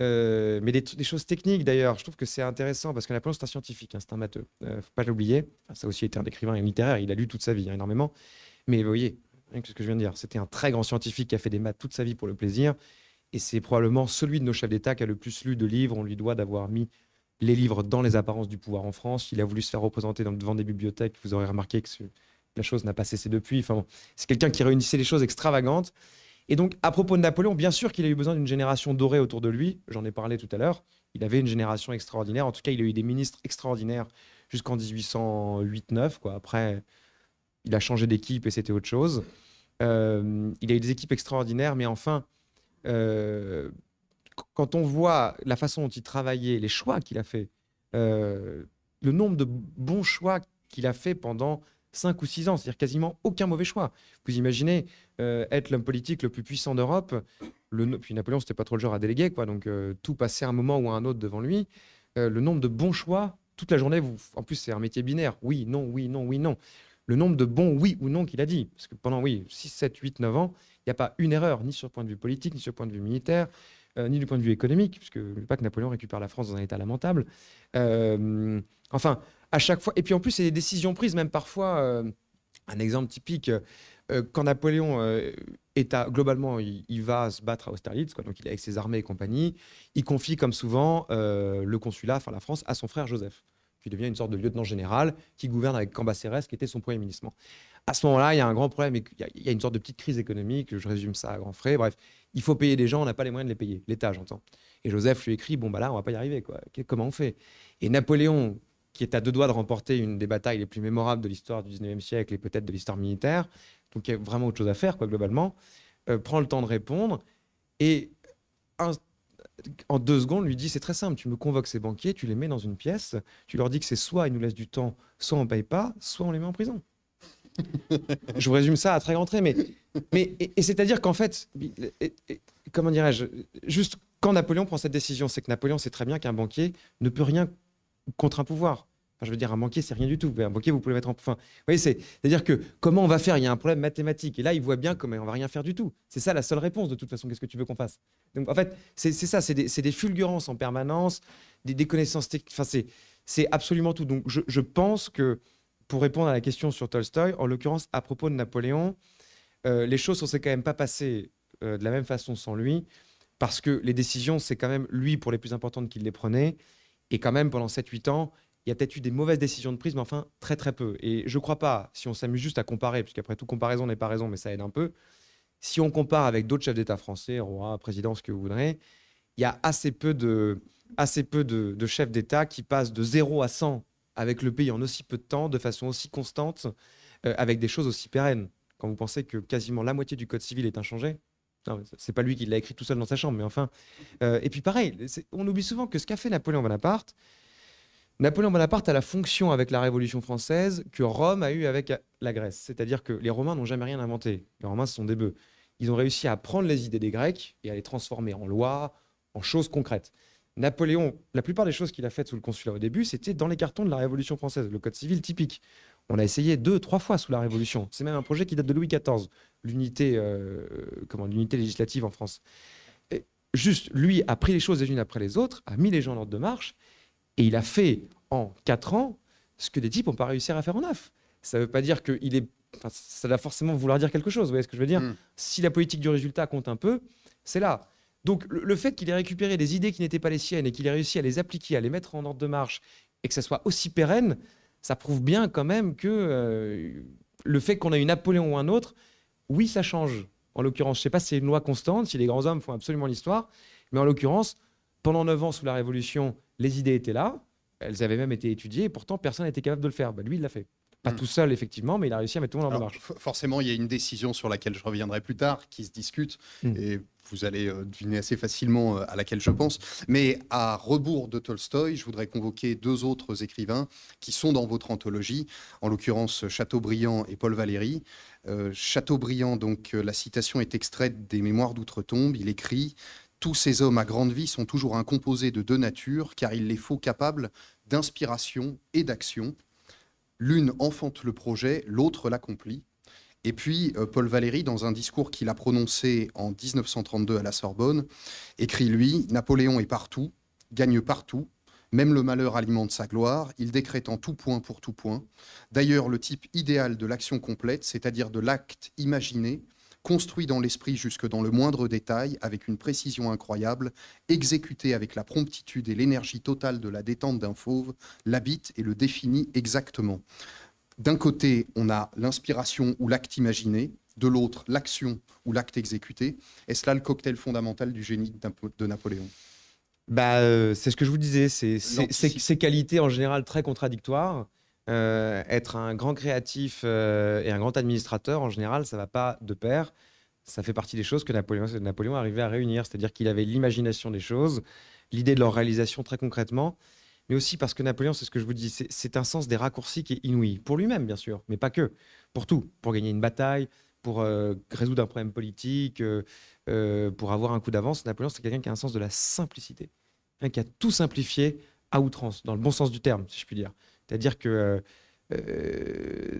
Euh, mais des, choses techniques d'ailleurs, je trouve que c'est intéressant parce que Napoléon c'est un scientifique, hein, c'est un matheux, ne faut pas l'oublier. ça aussi était un écrivain et un littéraire, il a lu toute sa vie hein, énormément. Mais vous voyez, c'est hein, ce que je viens de dire, c'était un très grand scientifique qui a fait des maths toute sa vie pour le plaisir. Et c'est probablement celui de nos chefs d'État qui a le plus lu de livres. On lui doit d'avoir mis les livres dans les apparences du pouvoir en France. Il a voulu se faire représenter dans, devant des bibliothèques. Vous aurez remarqué que la chose n'a pas cessé depuis. Enfin, c'est quelqu'un qui réunissait les choses extravagantes. Et donc, à propos de Napoléon, bien sûr qu'il a eu besoin d'une génération dorée autour de lui. J'en ai parlé tout à l'heure. Il avait une génération extraordinaire. En tout cas, il a eu des ministres extraordinaires jusqu'en 1808-9. Après, il a changé d'équipe et c'était autre chose. Euh, il a eu des équipes extraordinaires, mais enfin, euh, quand on voit la façon dont il travaillait, les choix qu'il a fait, euh, le nombre de bons choix qu'il a fait pendant 5 ou 6 ans, c'est-à-dire quasiment aucun mauvais choix. Vous imaginez euh, être l'homme politique le plus puissant d'Europe, le, puis Napoléon, c'était pas trop le genre à déléguer, quoi, donc euh, tout passait à un moment ou à un autre devant lui. le nombre de bons choix, toute la journée, en plus c'est un métier binaire, oui, non, oui, non, oui, non. Le nombre de bons oui ou non qu'il a dit, parce que pendant, oui, 6, 7, 8, 9 ans, il n'y a pas une erreur, ni sur le point de vue politique, ni sur le point de vue militaire, euh, ni du point de vue économique, puisque pas que Napoléon récupère la France dans un état lamentable. Euh, enfin, à chaque fois. Et puis en plus, c'est des décisions prises, même parfois. Euh, un exemple typique, quand Napoléon est à, globalement, il, va se battre à Austerlitz, quoi, donc il est avec ses armées et compagnie, il confie comme souvent le consulat, enfin la France, à son frère Joseph, qui devient une sorte de lieutenant général qui gouverne avec Cambacérès, qui était son premier ministre. À ce moment-là, il y a un grand problème. Il y, a une sorte de petite crise économique. Je résume ça à grands frais. Bref, il faut payer des gens. On n'a pas les moyens de les payer. L'État, j'entends. Et Joseph lui écrit Bon, bah là, on va pas y arriver. Quoi. Comment on fait Et Napoléon, qui est à deux doigts de remporter une des batailles les plus mémorables de l'histoire du 19e siècle et peut-être de l'histoire militaire, donc il y a vraiment autre chose à faire, quoi, globalement, euh, prend le temps de répondre et en deux secondes lui dit c'est très simple, tu me convoques ces banquiers, tu les mets dans une pièce, tu leur dis que c'est soit ils nous laissent du temps, soit on paye pas, soit on les met en prison je vous résume ça à très grand trait, mais, mais et, c'est-à-dire qu'en fait, comment dirais-je, juste quand Napoléon prend cette décision, c'est que Napoléon sait très bien qu'un banquier ne peut rien contre un pouvoir. Enfin, je veux dire, un banquier, c'est rien du tout. Un banquier, vous pouvez mettre en. Enfin, vous voyez, c'est-à-dire que comment on va faire Il y a un problème mathématique. Et là, il voit bien comment on va rien faire du tout. C'est ça la seule réponse, de toute façon. Qu'est-ce que tu veux qu'on fasse Donc, en fait, c'est ça, c'est des, des, fulgurances en permanence, des, déconnaissances. connaissances techniques. c'est absolument tout. Donc, je, je pense que pour répondre à la question sur Tolstoï, en l'occurrence à propos de Napoléon, euh, les choses ne s'est quand même pas passées euh, de la même façon sans lui, parce que les décisions, c'est quand même lui pour les plus importantes qu'il les prenait, et quand même pendant 7-8 ans, il y a peut-être eu des mauvaises décisions de prise, mais enfin très très peu. Et je ne crois pas, si on s'amuse juste à comparer, puisqu'après tout comparaison n'est pas raison, mais ça aide un peu, si on compare avec d'autres chefs d'État français, roi, président, ce que vous voudrez, il y a assez peu de, assez peu de, de chefs d'État qui passent de 0 à 100 avec le pays en aussi peu de temps, de façon aussi constante, euh, avec des choses aussi pérennes. Quand vous pensez que quasiment la moitié du code civil est inchangé, c'est pas lui qui l'a écrit tout seul dans sa chambre, mais enfin. Euh, et puis pareil, on oublie souvent que ce qu'a fait Napoléon Bonaparte, Napoléon Bonaparte a la fonction avec la Révolution française que Rome a eue avec la Grèce. C'est-à-dire que les Romains n'ont jamais rien inventé. Les Romains, sont des bœufs. Ils ont réussi à prendre les idées des Grecs et à les transformer en lois, en choses concrètes. Napoléon, la plupart des choses qu'il a faites sous le consulat au début, c'était dans les cartons de la Révolution française, le code civil typique. On a essayé deux, trois fois sous la Révolution. C'est même un projet qui date de Louis XIV, l'unité, euh, l'unité législative en France. juste, lui a pris les choses les unes après les autres, a mis les gens en ordre de marche, et il a fait en quatre ans ce que les types n'ont pas réussi à faire en neuf. Ça ne veut pas dire qu'il est. ça doit forcément vouloir dire quelque chose. Vous voyez ce que je veux dire hmm. Si la politique du résultat compte un peu, c'est là. Donc le, fait qu'il ait récupéré des idées qui n'étaient pas les siennes et qu'il ait réussi à les appliquer, à les mettre en ordre de marche et que ça soit aussi pérenne, ça prouve bien quand même que euh, le fait qu'on ait eu Napoléon ou un autre, oui, ça change. En l'occurrence, je ne sais pas si c'est une loi constante, si les grands hommes font absolument l'histoire, mais en l'occurrence, pendant neuf ans sous la Révolution, les idées étaient là, elles avaient même été étudiées, et pourtant personne n'était capable de le faire. Bah, lui, il l'a fait. Pas hmm. tout seul, effectivement, mais il a réussi à mettre tout le monde en marche. Forcément, il y a une décision sur laquelle je reviendrai plus tard qui se discute. Hmm. Et vous allez euh, deviner assez facilement euh, à laquelle je pense. Mais à rebours de Tolstoï, je voudrais convoquer deux autres écrivains qui sont dans votre anthologie, en l'occurrence Chateaubriand et Paul Valéry. Euh, Chateaubriand, donc la citation est extraite des Mémoires d'outre-tombe. Il écrit tous ces hommes à grande vie sont toujours un composé de deux natures, car il les faut capables d'inspiration et d'action. L'une enfante le projet, l'autre l'accomplit. Et puis, euh, Paul Valéry, dans un discours qu'il a prononcé en 1932 à la Sorbonne, écrit, lui, Napoléon est partout, gagne partout, même le malheur alimente sa gloire, il décrète en tout point pour tout point. D'ailleurs, le type idéal de l'action complète, c'est-à-dire de l'acte imaginé, construit dans l'esprit jusque dans le moindre détail, avec une précision incroyable, exécuté avec la promptitude et l'énergie totale de la détente d'un fauve, l'habite et le définit exactement d'un côté, on a l'inspiration ou l'acte imaginé, de l'autre, l'action ou l'acte exécuté. Est-ce là le cocktail fondamental du génie de Napoléon bah, euh, C'est ce que je vous disais, c'est ces qualités en général très contradictoires. Euh, être un grand créatif euh, et un grand administrateur, en général, ça ne va pas de pair. Ça fait partie des choses que Napoléon, Napoléon arrivait à réunir, c'est-à-dire qu'il avait l'imagination des choses, l'idée de leur réalisation très concrètement, mais aussi parce que Napoléon, c'est ce que je vous dis, c'est un sens des raccourcis qui est inouï, pour lui-même bien sûr, mais pas que, pour tout, pour gagner une bataille, pour euh, résoudre un problème politique, euh, euh, pour avoir un coup d'avance. Napoléon, c'est quelqu'un qui a un sens de la simplicité, qui a tout simplifié à outrance, dans le bon sens du terme, si je puis dire. C'est-à-dire que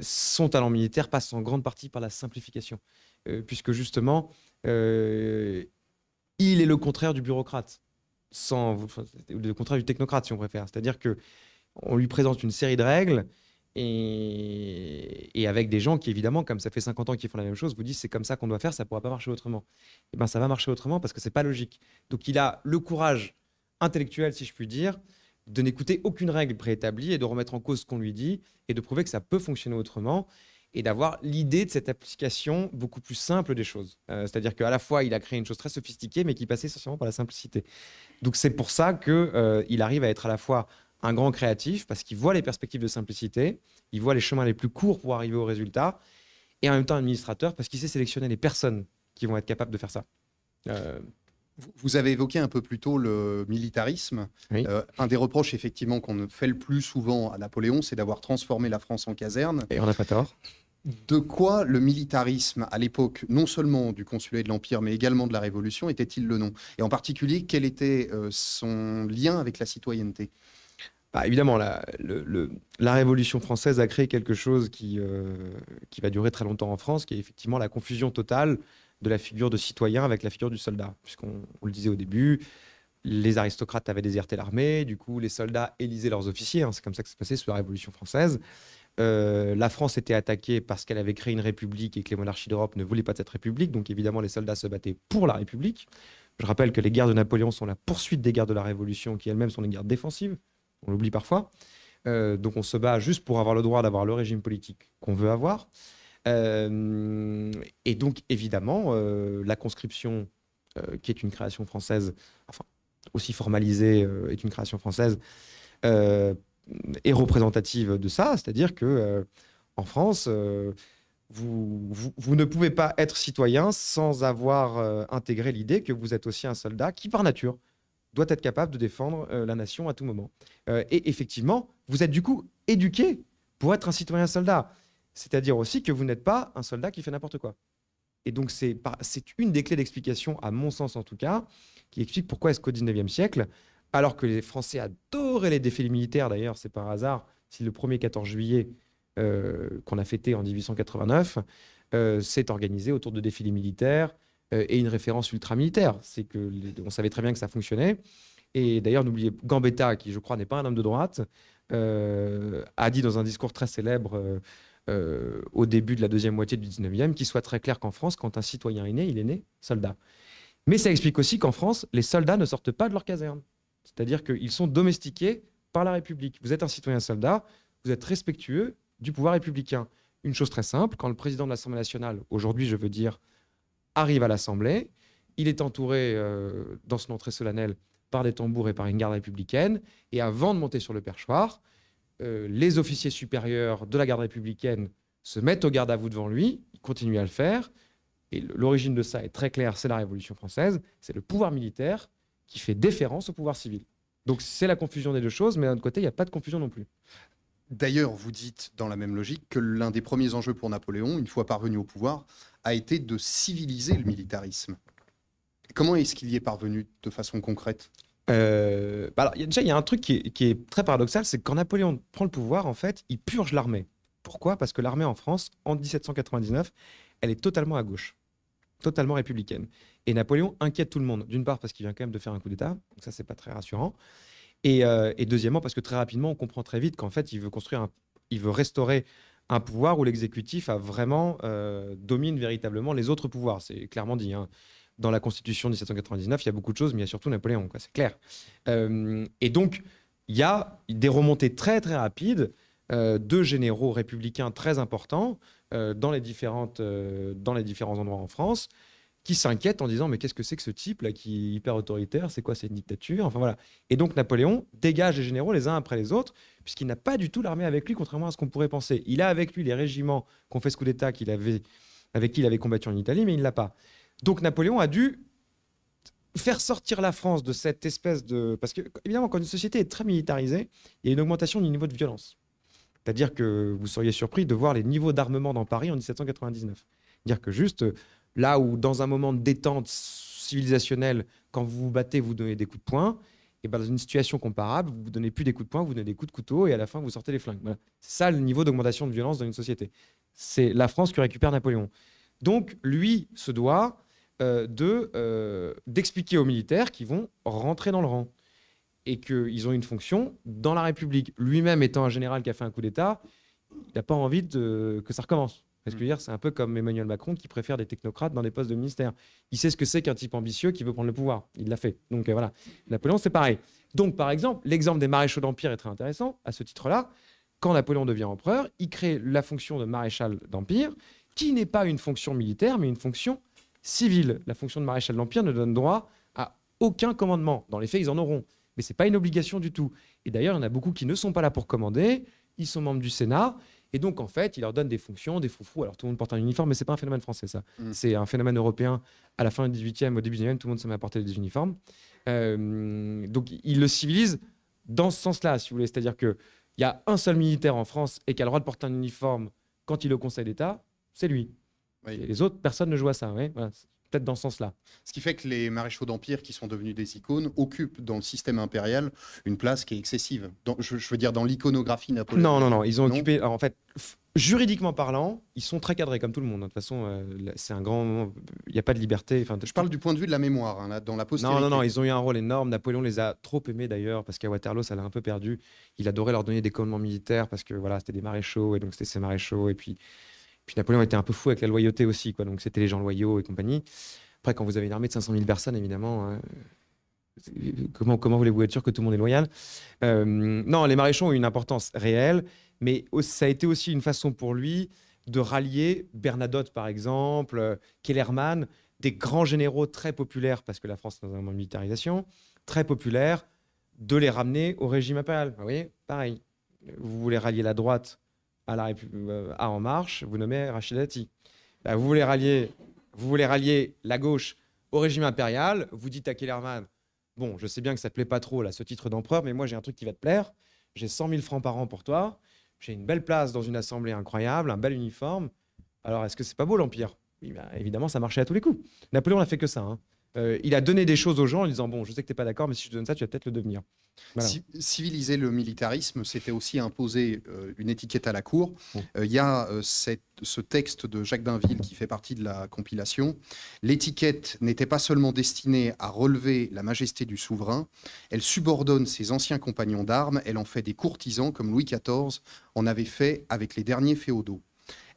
son talent militaire passe en grande partie par la simplification, puisque justement, il est le contraire du bureaucrate sans le contraire du technocrate si on préfère. C'est-à-dire que on lui présente une série de règles et, avec des gens qui évidemment, comme ça fait 50 ans qu'ils font la même chose, vous disent c'est comme ça qu'on doit faire, ça ne pourra pas marcher autrement. Et eh ben ça va marcher autrement parce que c'est pas logique. Donc il a le courage intellectuel, si je puis dire, de n'écouter aucune règle préétablie et de remettre en cause ce qu'on lui dit et de prouver que ça peut fonctionner autrement et d'avoir l'idée de cette application beaucoup plus simple des choses. Euh, c'est-à-dire qu'à la fois, il a créé une chose très sophistiquée, mais qui passait essentiellement par la simplicité. Donc c'est pour ça qu'il euh, arrive à être à la fois un grand créatif, parce qu'il voit les perspectives de simplicité, il voit les chemins les plus courts pour arriver au résultat, et en même temps administrateur, parce qu'il sait sélectionner les personnes qui vont être capables de faire ça. Euh, vous avez évoqué un peu plus tôt le militarisme. un des reproches, effectivement, qu'on fait le plus souvent à Napoléon, c'est d'avoir transformé la France en caserne. Et on n'a pas tort de quoi le militarisme à l'époque, non seulement du consulat de l'Empire, mais également de la Révolution, était-il le nom Et en particulier, quel était euh, son lien avec la citoyenneté bah, évidemment, la, Révolution française a créé quelque chose qui, euh, qui va durer très longtemps en France, qui est effectivement la confusion totale de la figure de citoyen avec la figure du soldat. Puisqu'on le disait au début, les aristocrates avaient déserté l'armée, du coup les soldats élisaient leurs officiers, hein. c'est comme ça que ça se passait sous la Révolution française. Euh, la France était attaquée parce qu'elle avait créé une république et que les monarchies d'Europe ne voulaient pas de cette république. Donc évidemment, les soldats se battaient pour la république. Je rappelle que les guerres de Napoléon sont la poursuite des guerres de la Révolution, qui elles-mêmes sont des guerres défensives. On l'oublie parfois. Euh, donc on se bat juste pour avoir le droit d'avoir le régime politique qu'on veut avoir. Euh, et donc évidemment, la conscription, qui est une création française, enfin aussi formalisée, est une création française est représentative de ça, c'est-à-dire que euh, en France, euh, vous, ne pouvez pas être citoyen sans avoir euh, intégré l'idée que vous êtes aussi un soldat qui, par nature, doit être capable de défendre la nation à tout moment. et effectivement, vous êtes du coup éduqué pour être un citoyen soldat. C'est-à-dire aussi que vous n'êtes pas un soldat qui fait n'importe quoi. Et donc, c'est une des clés d'explication, à mon sens en tout cas, qui explique pourquoi est-ce qu'au XIXe siècle, alors que les Français adoraient les défilés militaires. D'ailleurs, c'est par hasard si le 1er 14 juillet euh, qu'on a fêté en 1889 s'est euh, organisé autour de défilés militaires euh, et une référence ultramilitaire. C'est que on savait très bien que ça fonctionnait. Et d'ailleurs, n'oubliez Gambetta, qui je crois n'est pas un homme de droite, a dit dans un discours très célèbre au début de la deuxième moitié du 19e qu'il soit très clair qu'en France, quand un citoyen est né, il est né soldat. Mais ça explique aussi qu'en France, les soldats ne sortent pas de leur caserne. C'est-à-dire qu'ils sont domestiqués par la République. Vous êtes un citoyen soldat, vous êtes respectueux du pouvoir républicain. Une chose très simple, quand le président de l'Assemblée nationale, aujourd'hui je veux dire, arrive à l'Assemblée, il est entouré euh, dans son entrée solennelle par des tambours et par une garde républicaine, et avant de monter sur le perchoir, euh, les officiers supérieurs de la garde républicaine se mettent au garde à vous devant lui, ils continuent à le faire, et l'origine de ça est très claire, c'est la Révolution française, c'est le pouvoir militaire qui fait déférence au pouvoir civil. Donc c'est la confusion des deux choses, mais d'un côté, il n'y a pas de confusion non plus. D'ailleurs, vous dites dans la même logique que l'un des premiers enjeux pour Napoléon, une fois parvenu au pouvoir, a été de civiliser le militarisme. Comment est-ce qu'il y est parvenu de façon concrète euh, bah alors, Déjà, il y a un truc qui est, qui est très paradoxal, c'est que quand Napoléon prend le pouvoir, en fait, il purge l'armée. Pourquoi Parce que l'armée en France, en 1799, elle est totalement à gauche totalement républicaine. Et Napoléon inquiète tout le monde. D'une part, parce qu'il vient quand même de faire un coup d'État, donc ça, c'est pas très rassurant. Euh, et, deuxièmement, parce que très rapidement, on comprend très vite qu'en fait, il veut construire, un, il veut restaurer un pouvoir où l'exécutif a vraiment euh, domine véritablement les autres pouvoirs. C'est clairement dit. Hein. Dans la Constitution de 1799, il y a beaucoup de choses, mais il y a surtout Napoléon, c'est clair. Euh, et donc, il y a des remontées très très rapides euh, de généraux républicains très importants euh, dans, les différentes, euh, dans les différents endroits en France qui s'inquiètent en disant mais qu'est-ce que c'est que ce type là qui est hyper autoritaire, c'est quoi, c'est une dictature, enfin voilà. Et donc Napoléon dégage les généraux les uns après les autres puisqu'il n'a pas du tout l'armée avec lui contrairement à ce qu'on pourrait penser. Il a avec lui les régiments qu'on fait ce coup d'État qu'il avait avec qui il avait combattu en Italie mais il l'a pas. Donc Napoléon a dû faire sortir la France de cette espèce de parce que évidemment quand une société est très militarisée, il y a une augmentation du niveau de violence. C'est-à-dire que vous seriez surpris de voir les niveaux d'armement dans Paris en 1799. Dire que juste euh, là où, dans un moment de détente civilisationnelle, quand vous vous battez, vous donnez des coups de poing, et ben dans une situation comparable, vous ne donnez plus des coups de poing, vous donnez des coups de couteau, et à la fin, vous sortez les flingues. C'est ça le niveau d'augmentation de violence dans une société. C'est la France que récupère Napoléon. Donc, lui se doit euh, de, euh, d'expliquer aux militaires qui vont rentrer dans le rang et qu'ils ont une fonction dans la République. Lui-même étant un général qui a fait un coup d'État, il n'a pas envie de, que ça recommence. Parce que mm. c'est un peu comme Emmanuel Macron qui préfère des technocrates dans des postes de ministère. Il sait ce que c'est qu'un type ambitieux qui veut prendre le pouvoir. Il l'a fait. Donc euh, voilà. Napoléon, c'est pareil. Donc par exemple, l'exemple des maréchaux d'Empire est très intéressant à ce titre-là. Quand Napoléon devient empereur, il crée la fonction de maréchal d'Empire, qui n'est pas une fonction militaire, mais une fonction civile. La fonction de maréchal d'Empire ne donne droit à aucun commandement. Dans les faits, ils en auront mais ce n'est pas une obligation du tout. Et d'ailleurs, il y en a beaucoup qui ne sont pas là pour commander, ils sont membres du Sénat, et donc en fait, ils leur donnent des fonctions, des foufous. Alors tout le monde porte un uniforme, mais ce n'est pas un phénomène français, ça. Mm. C'est un phénomène européen. À la fin du 18e, au début du 19e, tout le monde se met à porter des uniformes. Euh, donc il le civilise dans ce sens-là, si vous voulez. C'est-à-dire qu'il y a un seul militaire en France et qui a le droit de porter un uniforme quand il est au Conseil d'État, c'est lui. Et les autres, personne ne joue à ça peut-être dans ce sens-là. Ce qui fait que les maréchaux d'empire qui sont devenus des icônes occupent dans le système impérial une place qui est excessive. Dans, je, veux dire dans l'iconographie napoléonienne. Non, non, non. Ils ont occupé. en fait, juridiquement parlant, ils sont très cadrés comme tout le monde. Hein. De toute façon, euh, c'est un grand. Il n'y a pas de liberté. Enfin, je parle du point de vue de la mémoire, hein, dans la postérité. Non, non, non, ils ont eu un rôle énorme. Napoléon les a trop aimés d'ailleurs, parce qu'à Waterloo, ça l'a un peu perdu. Il adorait leur donner des commandements militaires, parce que voilà, c'était des maréchaux, et donc c'était ses maréchaux. Et puis, puis Napoléon était un peu fou avec la loyauté aussi, quoi. Donc c'était les gens loyaux et compagnie. Après, quand vous avez une armée de 500 000 personnes, évidemment, hein, comment, voulez-vous être sûr que tout le monde est loyal euh, Non, les maréchaux ont une importance réelle, mais ça a été aussi une façon pour lui de rallier Bernadotte, par exemple, euh, Kellerman, des grands généraux très populaires, parce que la France est dans un moment de militarisation, très populaires, de les ramener au régime impérial. Vous voyez Pareil. Vous voulez rallier la droite à la euh, à En Marche, vous nommez Rachida bah, vous voulez rallier, vous voulez rallier la gauche au régime impérial. Vous dites à Kellerman, bon, je sais bien que ça te plaît pas trop là, ce titre d'empereur, mais moi j'ai un truc qui va te plaire. J'ai 100 000 francs par an pour toi. J'ai une belle place dans une assemblée incroyable, un bel uniforme. Alors, est-ce que c'est pas beau l'empire oui, bah, Évidemment, ça marchait à tous les coups. Napoléon n'a fait que ça. Hein. Euh, il a donné des choses aux gens en disant Bon, je sais que tu n'es pas d'accord, mais si je te donne ça, tu vas peut-être le devenir. Civiliser le militarisme, c'était aussi imposer euh, une étiquette à la cour. Euh, il y a ce texte de Jacques Dainville qui fait partie de la compilation. L'étiquette n'était pas seulement destinée à relever la majesté du souverain elle subordonne ses anciens compagnons d'armes elle en fait des courtisans comme Louis XIV en avait fait avec les derniers féodaux.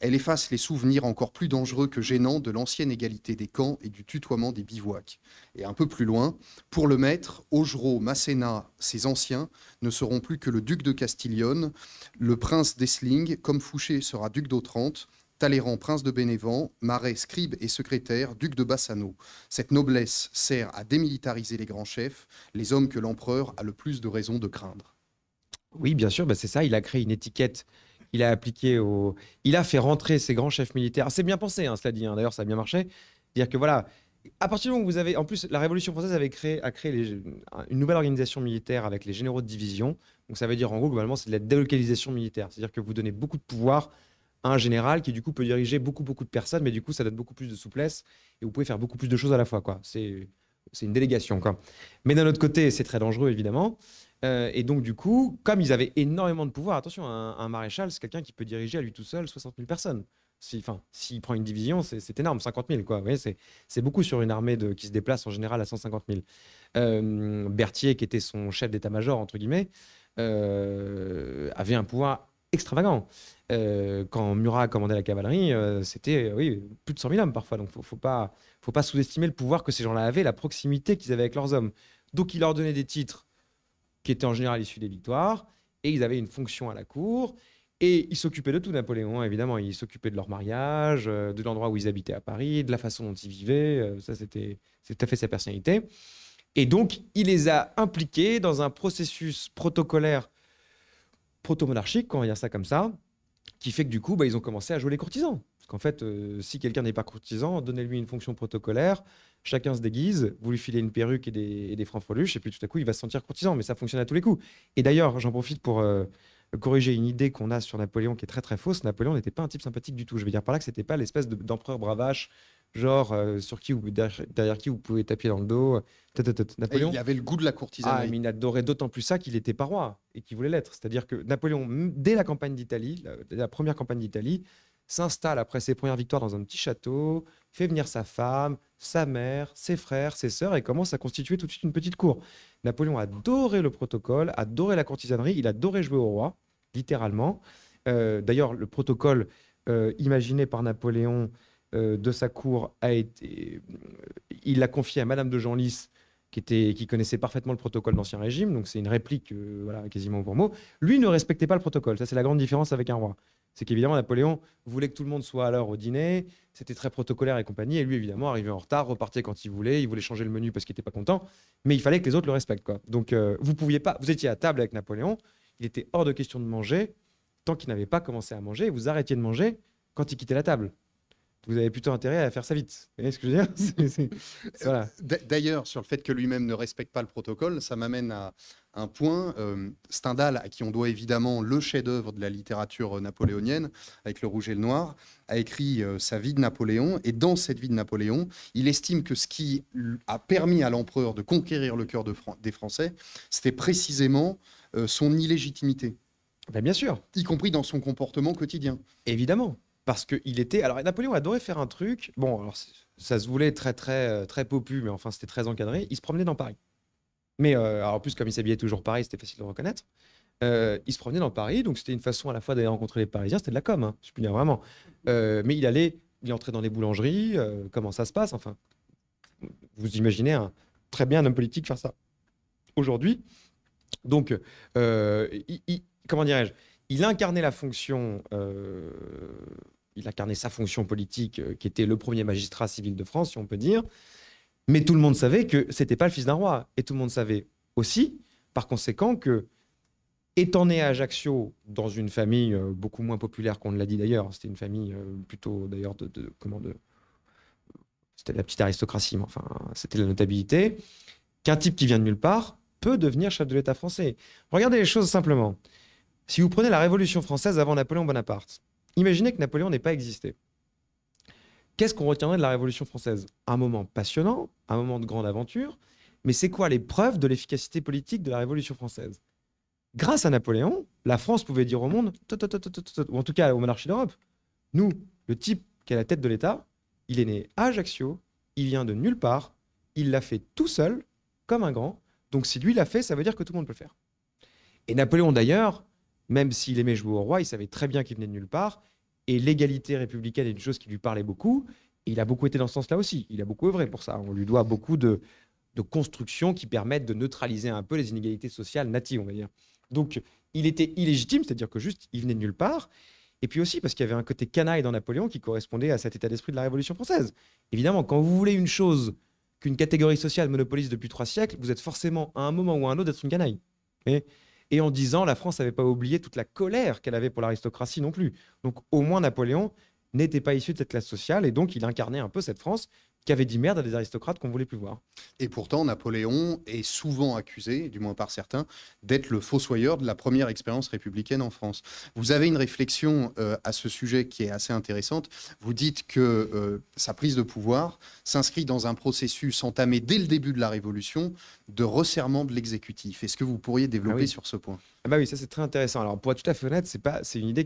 Elle efface les souvenirs encore plus dangereux que gênants de l'ancienne égalité des camps et du tutoiement des bivouacs. Et un peu plus loin, pour le maître, Augereau, Masséna, ses anciens ne seront plus que le duc de Castiglione, le prince d'Essling, comme Fouché sera duc d'Otrante, Talleyrand, prince de Bénévent, Marais, scribe et secrétaire, duc de Bassano. Cette noblesse sert à démilitariser les grands chefs, les hommes que l'empereur a le plus de raisons de craindre. Oui, bien sûr, ben c'est ça. Il a créé une étiquette il a appliqué au. Il a fait rentrer ses grands chefs militaires. C'est bien pensé, hein, cela dit. Hein. D'ailleurs, ça a bien marché. Dire que voilà, à partir du moment où vous avez, en plus, la Révolution française avait créé, a créé une nouvelle organisation militaire avec les généraux de division. Donc ça veut dire en gros, globalement, c'est de la délocalisation militaire. C'est-à-dire que vous donnez beaucoup de pouvoir à un général qui du coup peut diriger beaucoup beaucoup de personnes, mais du coup ça donne beaucoup plus de souplesse et vous pouvez faire beaucoup plus de choses à la fois. C'est une délégation quoi. Mais d'un autre côté, c'est très dangereux évidemment. Euh, et donc, du coup, comme ils avaient énormément de pouvoir, attention, un, maréchal, c'est quelqu'un qui peut diriger à lui tout seul 60 000 personnes. S'il prend une division, c'est énorme, 50 000. Quoi. c'est beaucoup sur une armée qui se déplace en général à 150 000. Euh, Berthier, qui était son chef d'état-major, entre guillemets, euh, avait un pouvoir extravagant. quand Murat commandait la cavalerie, c'était oui plus de 100 000 hommes parfois. Donc faut, faut pas faut pas sous-estimer le pouvoir que ces gens-là avaient, la proximité qu'ils avaient avec leurs hommes. Donc il leur donnait des titres qui étaient en général issus des victoires, et ils avaient une fonction à la cour. Et ils s'occupaient de tout, Napoléon, évidemment. Ils s'occupaient de leur mariage, euh, de l'endroit où ils habitaient à Paris, de la façon dont ils vivaient. Euh, ça, c'était tout à fait sa personnalité. Et donc, il les a impliqués dans un processus protocolaire proto-monarchique, on va dire ça comme ça, qui fait que du coup, bah, ils ont commencé à jouer les courtisans. Parce qu'en fait, euh, si quelqu'un n'est pas courtisan, donnez-lui une fonction protocolaire, chacun se déguise, vous lui filez une perruque et des, francs et puis tout à coup, il va se sentir courtisan. Mais ça fonctionne à tous les coups. Et d'ailleurs, j'en profite pour euh, corriger une idée qu'on a sur Napoléon qui est très très fausse. Napoléon n'était pas un type sympathique du tout. Je veux dire par là que c'était pas l'espèce d'empereur bravache, genre euh, sur qui ou derrière, qui vous pouvez taper dans le dos. Napoléon. il avait le goût de la courtisane. Ah, il adorait d'autant plus ça qu'il était pas et qu'il voulait l'être. C'est-à-dire que Napoléon, dès la campagne d'Italie, la première campagne d'Italie, s'installe après ses premières victoires dans un petit château, fait venir sa femme, sa mère, ses frères, ses sœurs et commence à constituer tout de suite une petite cour. Napoléon adorait le protocole, adorait la courtisanerie, il adorait jouer au roi, littéralement. Euh, d'ailleurs, le protocole euh, imaginé par Napoléon euh, de sa cour a été, il l'a confié à Madame de Genlis, qui, était, qui connaissait parfaitement le protocole d'Ancien Régime, donc c'est une réplique, voilà, quasiment au bon mot. Lui ne respectait pas le protocole, ça c'est la grande différence avec un roi c'est qu'évidemment, Napoléon voulait que tout le monde soit à l'heure au dîner, c'était très protocolaire et compagnie, et lui, évidemment, arrivait en retard, repartait quand il voulait, il voulait changer le menu parce qu'il n'était pas content, mais il fallait que les autres le respectent. Quoi. Donc, euh, vous pouviez pas, vous étiez à table avec Napoléon, il était hors de question de manger tant qu'il n'avait pas commencé à manger, vous arrêtiez de manger quand il quittait la table vous avez plutôt intérêt à faire ça vite. Vous ce que euh, D'ailleurs, sur le fait que lui-même ne respecte pas le protocole, ça m'amène à un point. Euh, Stendhal, à qui on doit évidemment le chef-d'œuvre de la littérature euh, napoléonienne, avec le rouge et le noir, a écrit sa vie de Napoléon. Et dans cette vie de Napoléon, il estime que ce qui a permis à l'empereur de conquérir le cœur des Français, c'était précisément son illégitimité. Ben, bien sûr. Y compris dans son comportement quotidien. Évidemment parce qu'il était. Alors, Napoléon adorait faire un truc. Bon, alors, ça se voulait très, très, euh, très popu, mais enfin, c'était très encadré. Il se promenait dans Paris. Mais euh, alors, en plus, comme il s'habillait toujours pareil, c'était facile de reconnaître. Euh, il se promenait dans Paris, donc c'était une façon à la fois d'aller rencontrer les Parisiens, c'était de la com, hein, je puis dire vraiment. mais il allait, il entrait dans les boulangeries, comment ça se passe, enfin. Vous imaginez très bien un homme politique faire ça. Aujourd'hui, donc, comment dirais-je, il incarnait la fonction il incarnait sa fonction politique, euh, qui était le premier magistrat civil de France, si on peut dire. Mais tout le monde savait que c'était pas le fils d'un roi. Et tout le monde savait aussi, par conséquent, que, étant né à Ajaccio, dans une famille euh, beaucoup moins populaire qu'on ne l'a dit d'ailleurs, c'était une famille euh, plutôt d'ailleurs de, de, comment de. C'était la petite aristocratie, mais enfin, c'était la notabilité. Qu'un type qui vient de nulle part peut devenir chef de l'État français. Regardez les choses simplement. Si vous prenez la Révolution française avant Napoléon Bonaparte, Imaginez que Napoléon n'ait pas existé. Qu'est-ce qu'on retiendrait de la Révolution française Un moment passionnant, un moment de grande aventure, mais c'est quoi les preuves de l'efficacité politique de la Révolution française Grâce à Napoléon, la France pouvait dire au monde, ou en tout cas aux monarchies d'Europe, nous, le type qui est à la tête de l'État, il est né à Ajaccio, il vient de nulle part, il l'a fait tout seul, comme un grand, donc si lui l'a fait, ça veut dire que tout le monde peut le faire. Et Napoléon d'ailleurs, même s'il aimait jouer au roi, il savait très bien qu'il venait de nulle part. Et l'égalité républicaine est une chose qui lui parlait beaucoup. Et il a beaucoup été dans ce sens-là aussi. Il a beaucoup œuvré pour ça. On lui doit beaucoup de, constructions qui permettent de neutraliser un peu les inégalités sociales natives, on va dire. Donc, il était illégitime, c'est-à-dire que juste, il venait de nulle part. Et puis aussi parce qu'il y avait un côté canaille dans Napoléon qui correspondait à cet état d'esprit de la Révolution française. Évidemment, quand vous voulez une chose qu'une catégorie sociale monopolise depuis trois siècles, vous êtes forcément à un moment ou à un autre d'être une canaille. Et en disant la France n'avait pas oublié toute la colère qu'elle avait pour l'aristocratie non plus. Donc au moins Napoléon n'était pas issu de cette classe sociale et donc il incarnait un peu cette France qui avait dit merde à des aristocrates qu'on voulait plus voir. Et pourtant, Napoléon est souvent accusé, du moins par certains, d'être le fossoyeur de la première expérience républicaine en France. Vous avez une réflexion euh, à ce sujet qui est assez intéressante. Vous dites que euh, sa prise de pouvoir s'inscrit dans un processus entamé dès le début de la Révolution de resserrement de l'exécutif. Est-ce que vous pourriez développer ah sur ce point ah bah Oui, ça c'est très intéressant. Alors pour être tout à fait honnête, c'est une idée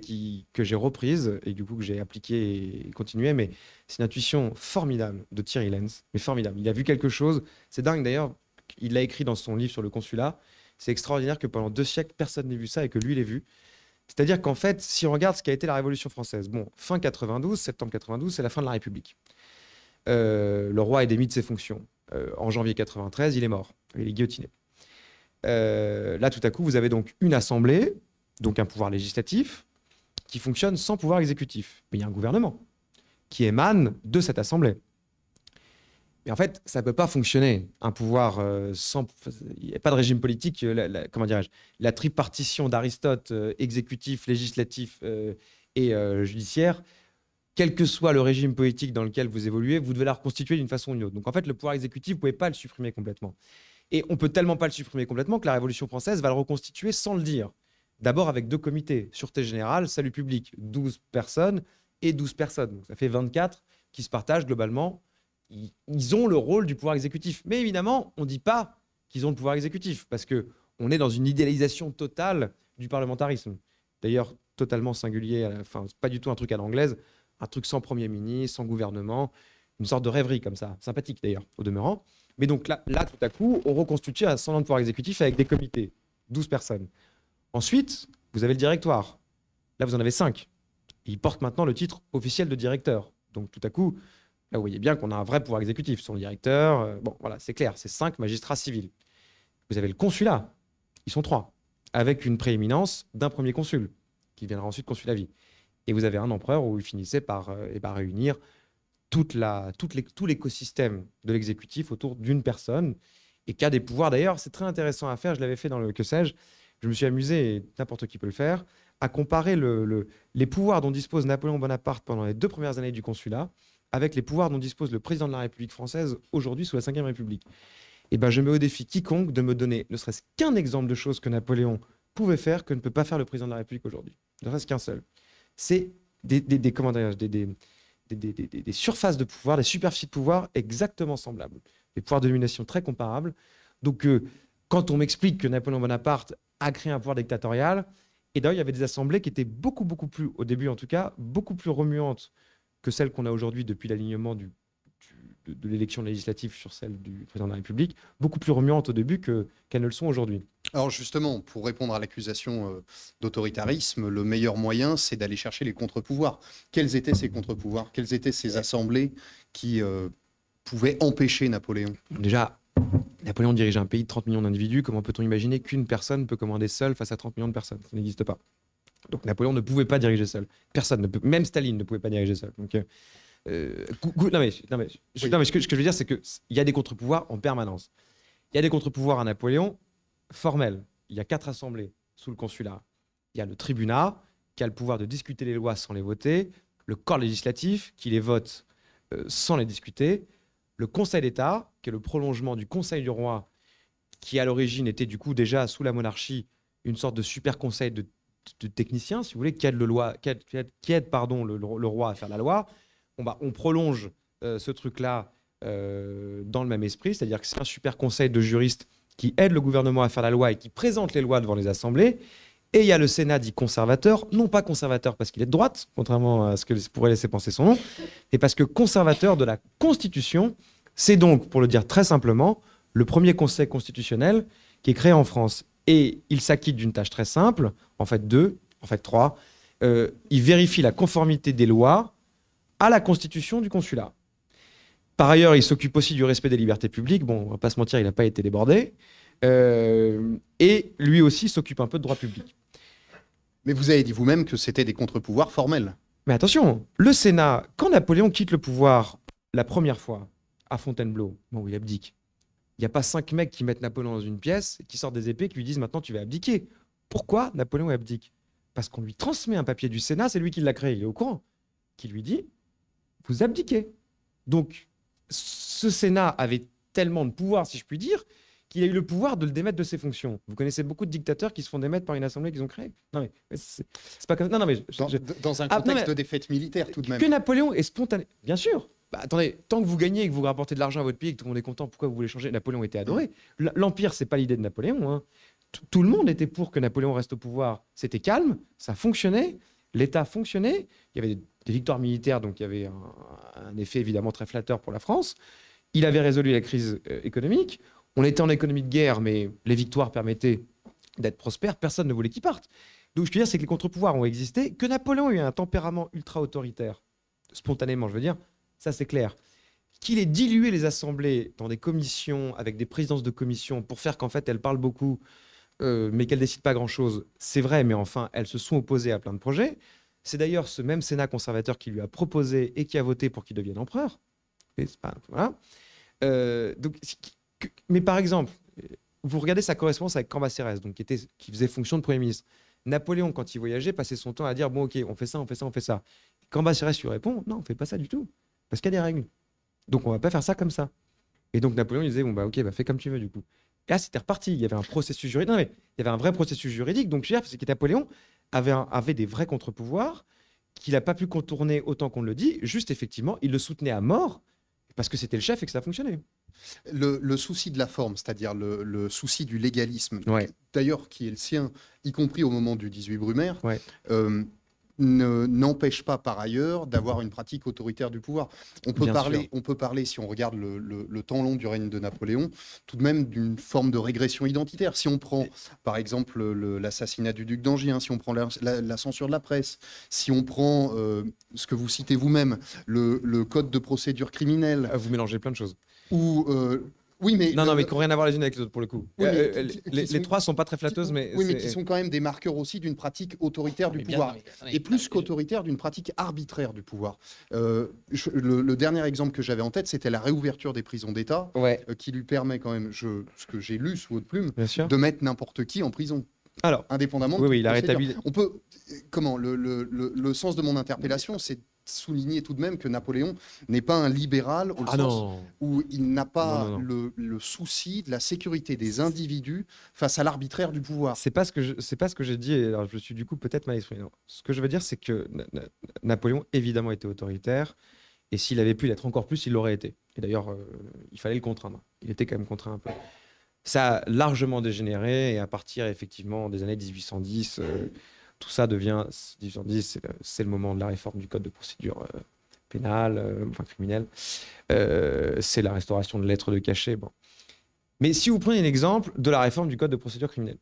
que j'ai reprise et du coup que j'ai appliquée et continuée, mais c'est une intuition formidable de Thierry Lenz, mais formidable. Il a vu quelque chose, c'est dingue d'ailleurs, il l'a écrit dans son livre sur le consulat, c'est extraordinaire que pendant deux siècles, personne n'ait vu ça et que lui l'ait vu. C'est-à-dire qu'en fait, si on regarde ce qu'a été la Révolution française, bon, fin 92, septembre 92, c'est la fin de la République. Euh, le roi est démis de ses fonctions. Euh, en janvier 93, il est mort. Il est guillotiné. Euh, là, tout à coup, vous avez donc une assemblée, donc un pouvoir législatif, qui fonctionne sans pouvoir exécutif. Mais il y a un gouvernement qui émane de cette assemblée. Mais en fait, ça ne peut pas fonctionner. Un pouvoir euh, sans. Il n'y a pas de régime politique. comment dirais-je La tripartition d'Aristote, exécutif, législatif et judiciaire, quel que soit le régime politique dans lequel vous évoluez, vous devez la reconstituer d'une façon ou d'une autre. Donc en fait, le pouvoir exécutif, vous pouvez pas le supprimer complètement. Et on peut tellement pas le supprimer complètement que la Révolution française va le reconstituer sans le dire. D'abord avec deux comités, Sûreté Générale, Salut Public, 12 personnes et 12 personnes. Donc ça fait 24 qui se partagent globalement. Ils ont le rôle du pouvoir exécutif. Mais évidemment, on ne dit pas qu'ils ont le pouvoir exécutif parce que on est dans une idéalisation totale du parlementarisme. D'ailleurs, totalement singulier, enfin, pas du tout un truc à l'anglaise un truc sans Premier ministre, sans gouvernement, une sorte de rêverie comme ça, sympathique d'ailleurs, au demeurant. Mais donc là, là, tout à coup, on reconstitue un semblant de pouvoir exécutif avec des comités, 12 personnes. Ensuite, vous avez le directoire. Là, vous en avez 5. Ils il porte maintenant le titre officiel de directeur. Donc tout à coup, là, vous voyez bien qu'on a un vrai pouvoir exécutif. Son directeur, euh, bon, voilà, c'est clair, c'est 5 magistrats civils. Vous avez le consulat, ils sont 3, avec une prééminence d'un premier consul, qui viendra ensuite consul à vie. Et vous avez un empereur où il finissait par, euh, réunir tout l'écosystème de l'exécutif autour d'une personne et qui a des pouvoirs. D'ailleurs, c'est très intéressant à faire. Je l'avais fait dans le que sais-je. Je me suis amusé, et n'importe qui peut le faire, à comparer les pouvoirs dont dispose Napoléon Bonaparte pendant les deux premières années du consulat avec les pouvoirs dont dispose le président de la République française aujourd'hui sous la Ve République. Et eh ben, je mets au défi quiconque de me donner ne serait-ce qu'un exemple de choses que Napoléon pouvait faire que ne peut pas faire le président de la République aujourd'hui. Ne serait-ce qu'un seul c'est des, des, surfaces de pouvoir, des superficies de pouvoir exactement semblables, des pouvoirs de domination très comparables. Donc, euh, quand on m'explique que Napoléon Bonaparte a créé un pouvoir dictatorial, et d'ailleurs, il y avait des assemblées qui étaient beaucoup, beaucoup plus, au début en tout cas, beaucoup plus remuantes que celles qu'on a aujourd'hui depuis l'alignement du, de, l'élection législative sur celle du président de la République, beaucoup plus remuante au début qu'elles ne le sont aujourd'hui. Alors justement, pour répondre à l'accusation euh, d'autoritarisme, le meilleur moyen, c'est d'aller chercher les contre-pouvoirs. Quels étaient ces contre-pouvoirs Quelles étaient ces assemblées qui euh, pouvaient empêcher Napoléon Déjà, Napoléon dirigeait un pays de 30 millions d'individus. Comment peut-on imaginer qu'une personne peut commander seule face à 30 millions de personnes Ça n'existe pas. Donc Napoléon ne pouvait pas diriger seul. Personne ne peut, même Staline ne pouvait pas diriger seul. Donc, euh, euh, non, mais, ce, que, je veux dire, c'est qu'il y a des contre-pouvoirs en permanence. Il y a des contre-pouvoirs à Napoléon formels. Il y a quatre assemblées sous le consulat. Il y a le tribunal, qui a le pouvoir de discuter les lois sans les voter, le corps législatif qui les vote euh, sans les discuter, le Conseil d'État qui est le prolongement du Conseil du roi qui à l'origine était du coup déjà sous la monarchie une sorte de super conseil de, techniciens, si vous voulez, qui aide le, le roi à faire la loi on, prolonge euh, ce truc-là euh, dans le même esprit, c'est-à-dire que c'est un super conseil de juristes qui aide le gouvernement à faire la loi et qui présente les lois devant les assemblées. Et il y a le Sénat dit conservateur, non pas conservateur parce qu'il est de droite, contrairement à ce que pourrait laisser penser son nom, mais parce que conservateur de la Constitution, c'est donc, pour le dire très simplement, le premier Conseil constitutionnel qui est créé en France. Et il s'acquitte d'une tâche très simple, en fait deux, en fait trois. Euh, il vérifie la conformité des lois à la constitution du consulat. Par ailleurs, il s'occupe aussi du respect des libertés publiques. Bon, on va pas se mentir, il n'a pas été débordé. Euh, et lui aussi s'occupe un peu de droit public. Mais vous avez dit vous-même que c'était des contre-pouvoirs formels. Mais attention, le Sénat, quand Napoléon quitte le pouvoir la première fois à Fontainebleau, bon, il abdique. Il n'y a pas cinq mecs qui mettent Napoléon dans une pièce, qui sortent des épées, qui lui disent maintenant tu vas abdiquer. Pourquoi Napoléon abdique Parce qu'on lui transmet un papier du Sénat, c'est lui qui l'a créé, il est au courant, qui lui dit vous abdiquez. Donc, ce Sénat avait tellement de pouvoir, si je puis dire, qu'il a eu le pouvoir de le démettre de ses fonctions. Vous connaissez beaucoup de dictateurs qui se font démettre par une assemblée qu'ils ont créée. Non mais c'est pas comme non, non mais dans, un ah, contexte de défaite militaire tout de même. Que Napoléon est spontané, bien sûr. Bah, attendez, tant que vous gagnez et que vous rapportez de l'argent à votre pays et que tout le monde est content, pourquoi vous voulez changer Napoléon était adoré. Mmh. L'empire, c'est pas l'idée de Napoléon. Hein. Tout le monde était pour que Napoléon reste au pouvoir. C'était calme, ça fonctionnait l'État fonctionnait. Il y avait des victoires militaires, donc il y avait un, effet évidemment très flatteur pour la France. Il avait résolu la crise euh, économique. On était en économie de guerre, mais les victoires permettaient d'être prospère. Personne ne voulait qu'il parte Donc je veux dire, c'est que les contre-pouvoirs ont existé. Que Napoléon ait un tempérament ultra-autoritaire, spontanément, je veux dire, ça c'est clair. Qu'il ait dilué les assemblées dans des commissions, avec des présidences de commissions, pour faire qu'en fait elles parlent beaucoup, euh, mais qu'elles décide pas grand-chose. C'est vrai, mais enfin, elles se sont opposées à plein de projets. C'est d'ailleurs ce même Sénat conservateur qui lui a proposé et qui a voté pour qu'il devienne empereur. pas, voilà. Euh, donc, mais par exemple, vous regardez sa correspondance avec Cambacérès, donc qui, était, qui faisait fonction de Premier ministre. Napoléon, quand il voyageait, passait son temps à dire Bon, ok, on fait ça, on fait ça, on fait ça. Cambacérès lui répond Non, on fait pas ça du tout, parce qu'il y a des règles. Donc, on va pas faire ça comme ça. Et donc, Napoléon, lui disait Bon, bah, ok, bah, fais comme tu veux, du coup là, c'était reparti. Il y avait un processus juridique. mais il y avait un vrai processus juridique. Donc, je veux dire, c'est que Napoléon avait, avait des vrais contre-pouvoirs qu'il n'a pas pu contourner autant qu'on le dit. Juste, effectivement, il le soutenait à mort parce que c'était le chef et que ça fonctionnait. Le, le souci de la forme, c'est-à-dire le, souci du légalisme, d'ailleurs qui est le sien, y compris au moment du 18 Brumaire, ouais. Euh, n'empêche pas par ailleurs d'avoir une pratique autoritaire du pouvoir. On peut, parler, on peut parler, si on regarde le, temps long du règne de Napoléon, tout de même d'une forme de régression identitaire. Si on prend, par exemple, l'assassinat du duc d'Angers, si on prend la, censure de la presse, si on prend euh, ce que vous citez vous-même, le, code de procédure criminelle. Ah, vous mélangez plein de choses. Ou euh, oui, mais non, non, mais qui n'ont rien à voir les unes avec les autres pour le coup. Euh, euh, les, ne trois sont pas très flatteuses, mais oui, mais qui sont quand même des marqueurs aussi d'une pratique autoritaire du pouvoir et plus qu'autoritaire d'une pratique arbitraire du pouvoir. Euh, le, dernier exemple que j'avais en tête, c'était la réouverture des prisons d'État, qui lui permet quand même, je, ce que j'ai lu sous haute plume, de mettre n'importe qui en prison. Alors, indépendamment. Oui, oui, il a rétabli. On peut, comment le, le sens de mon interpellation, c'est souligner tout de même que Napoléon n'est pas un libéral au ah sens où il n'a pas le, souci de la sécurité des individus face à l'arbitraire du pouvoir. C'est pas ce que c'est pas ce que j'ai dit. alors je suis du coup peut-être mal exprimé. Ce que je veux dire, c'est que Napoléon évidemment était autoritaire et s'il avait pu l'être encore plus, il l'aurait été. Et d'ailleurs, euh, il fallait le contraindre. Il était quand même contraint un peu. Ça a largement dégénéré et à partir effectivement des années 1810 tout ça devient, c'est le, moment de la réforme du code de procédure euh, pénale, euh, enfin criminelle. Euh, c'est la restauration de lettres de cachet. Bon. Mais si vous prenez un exemple de la réforme du code de procédure criminelle,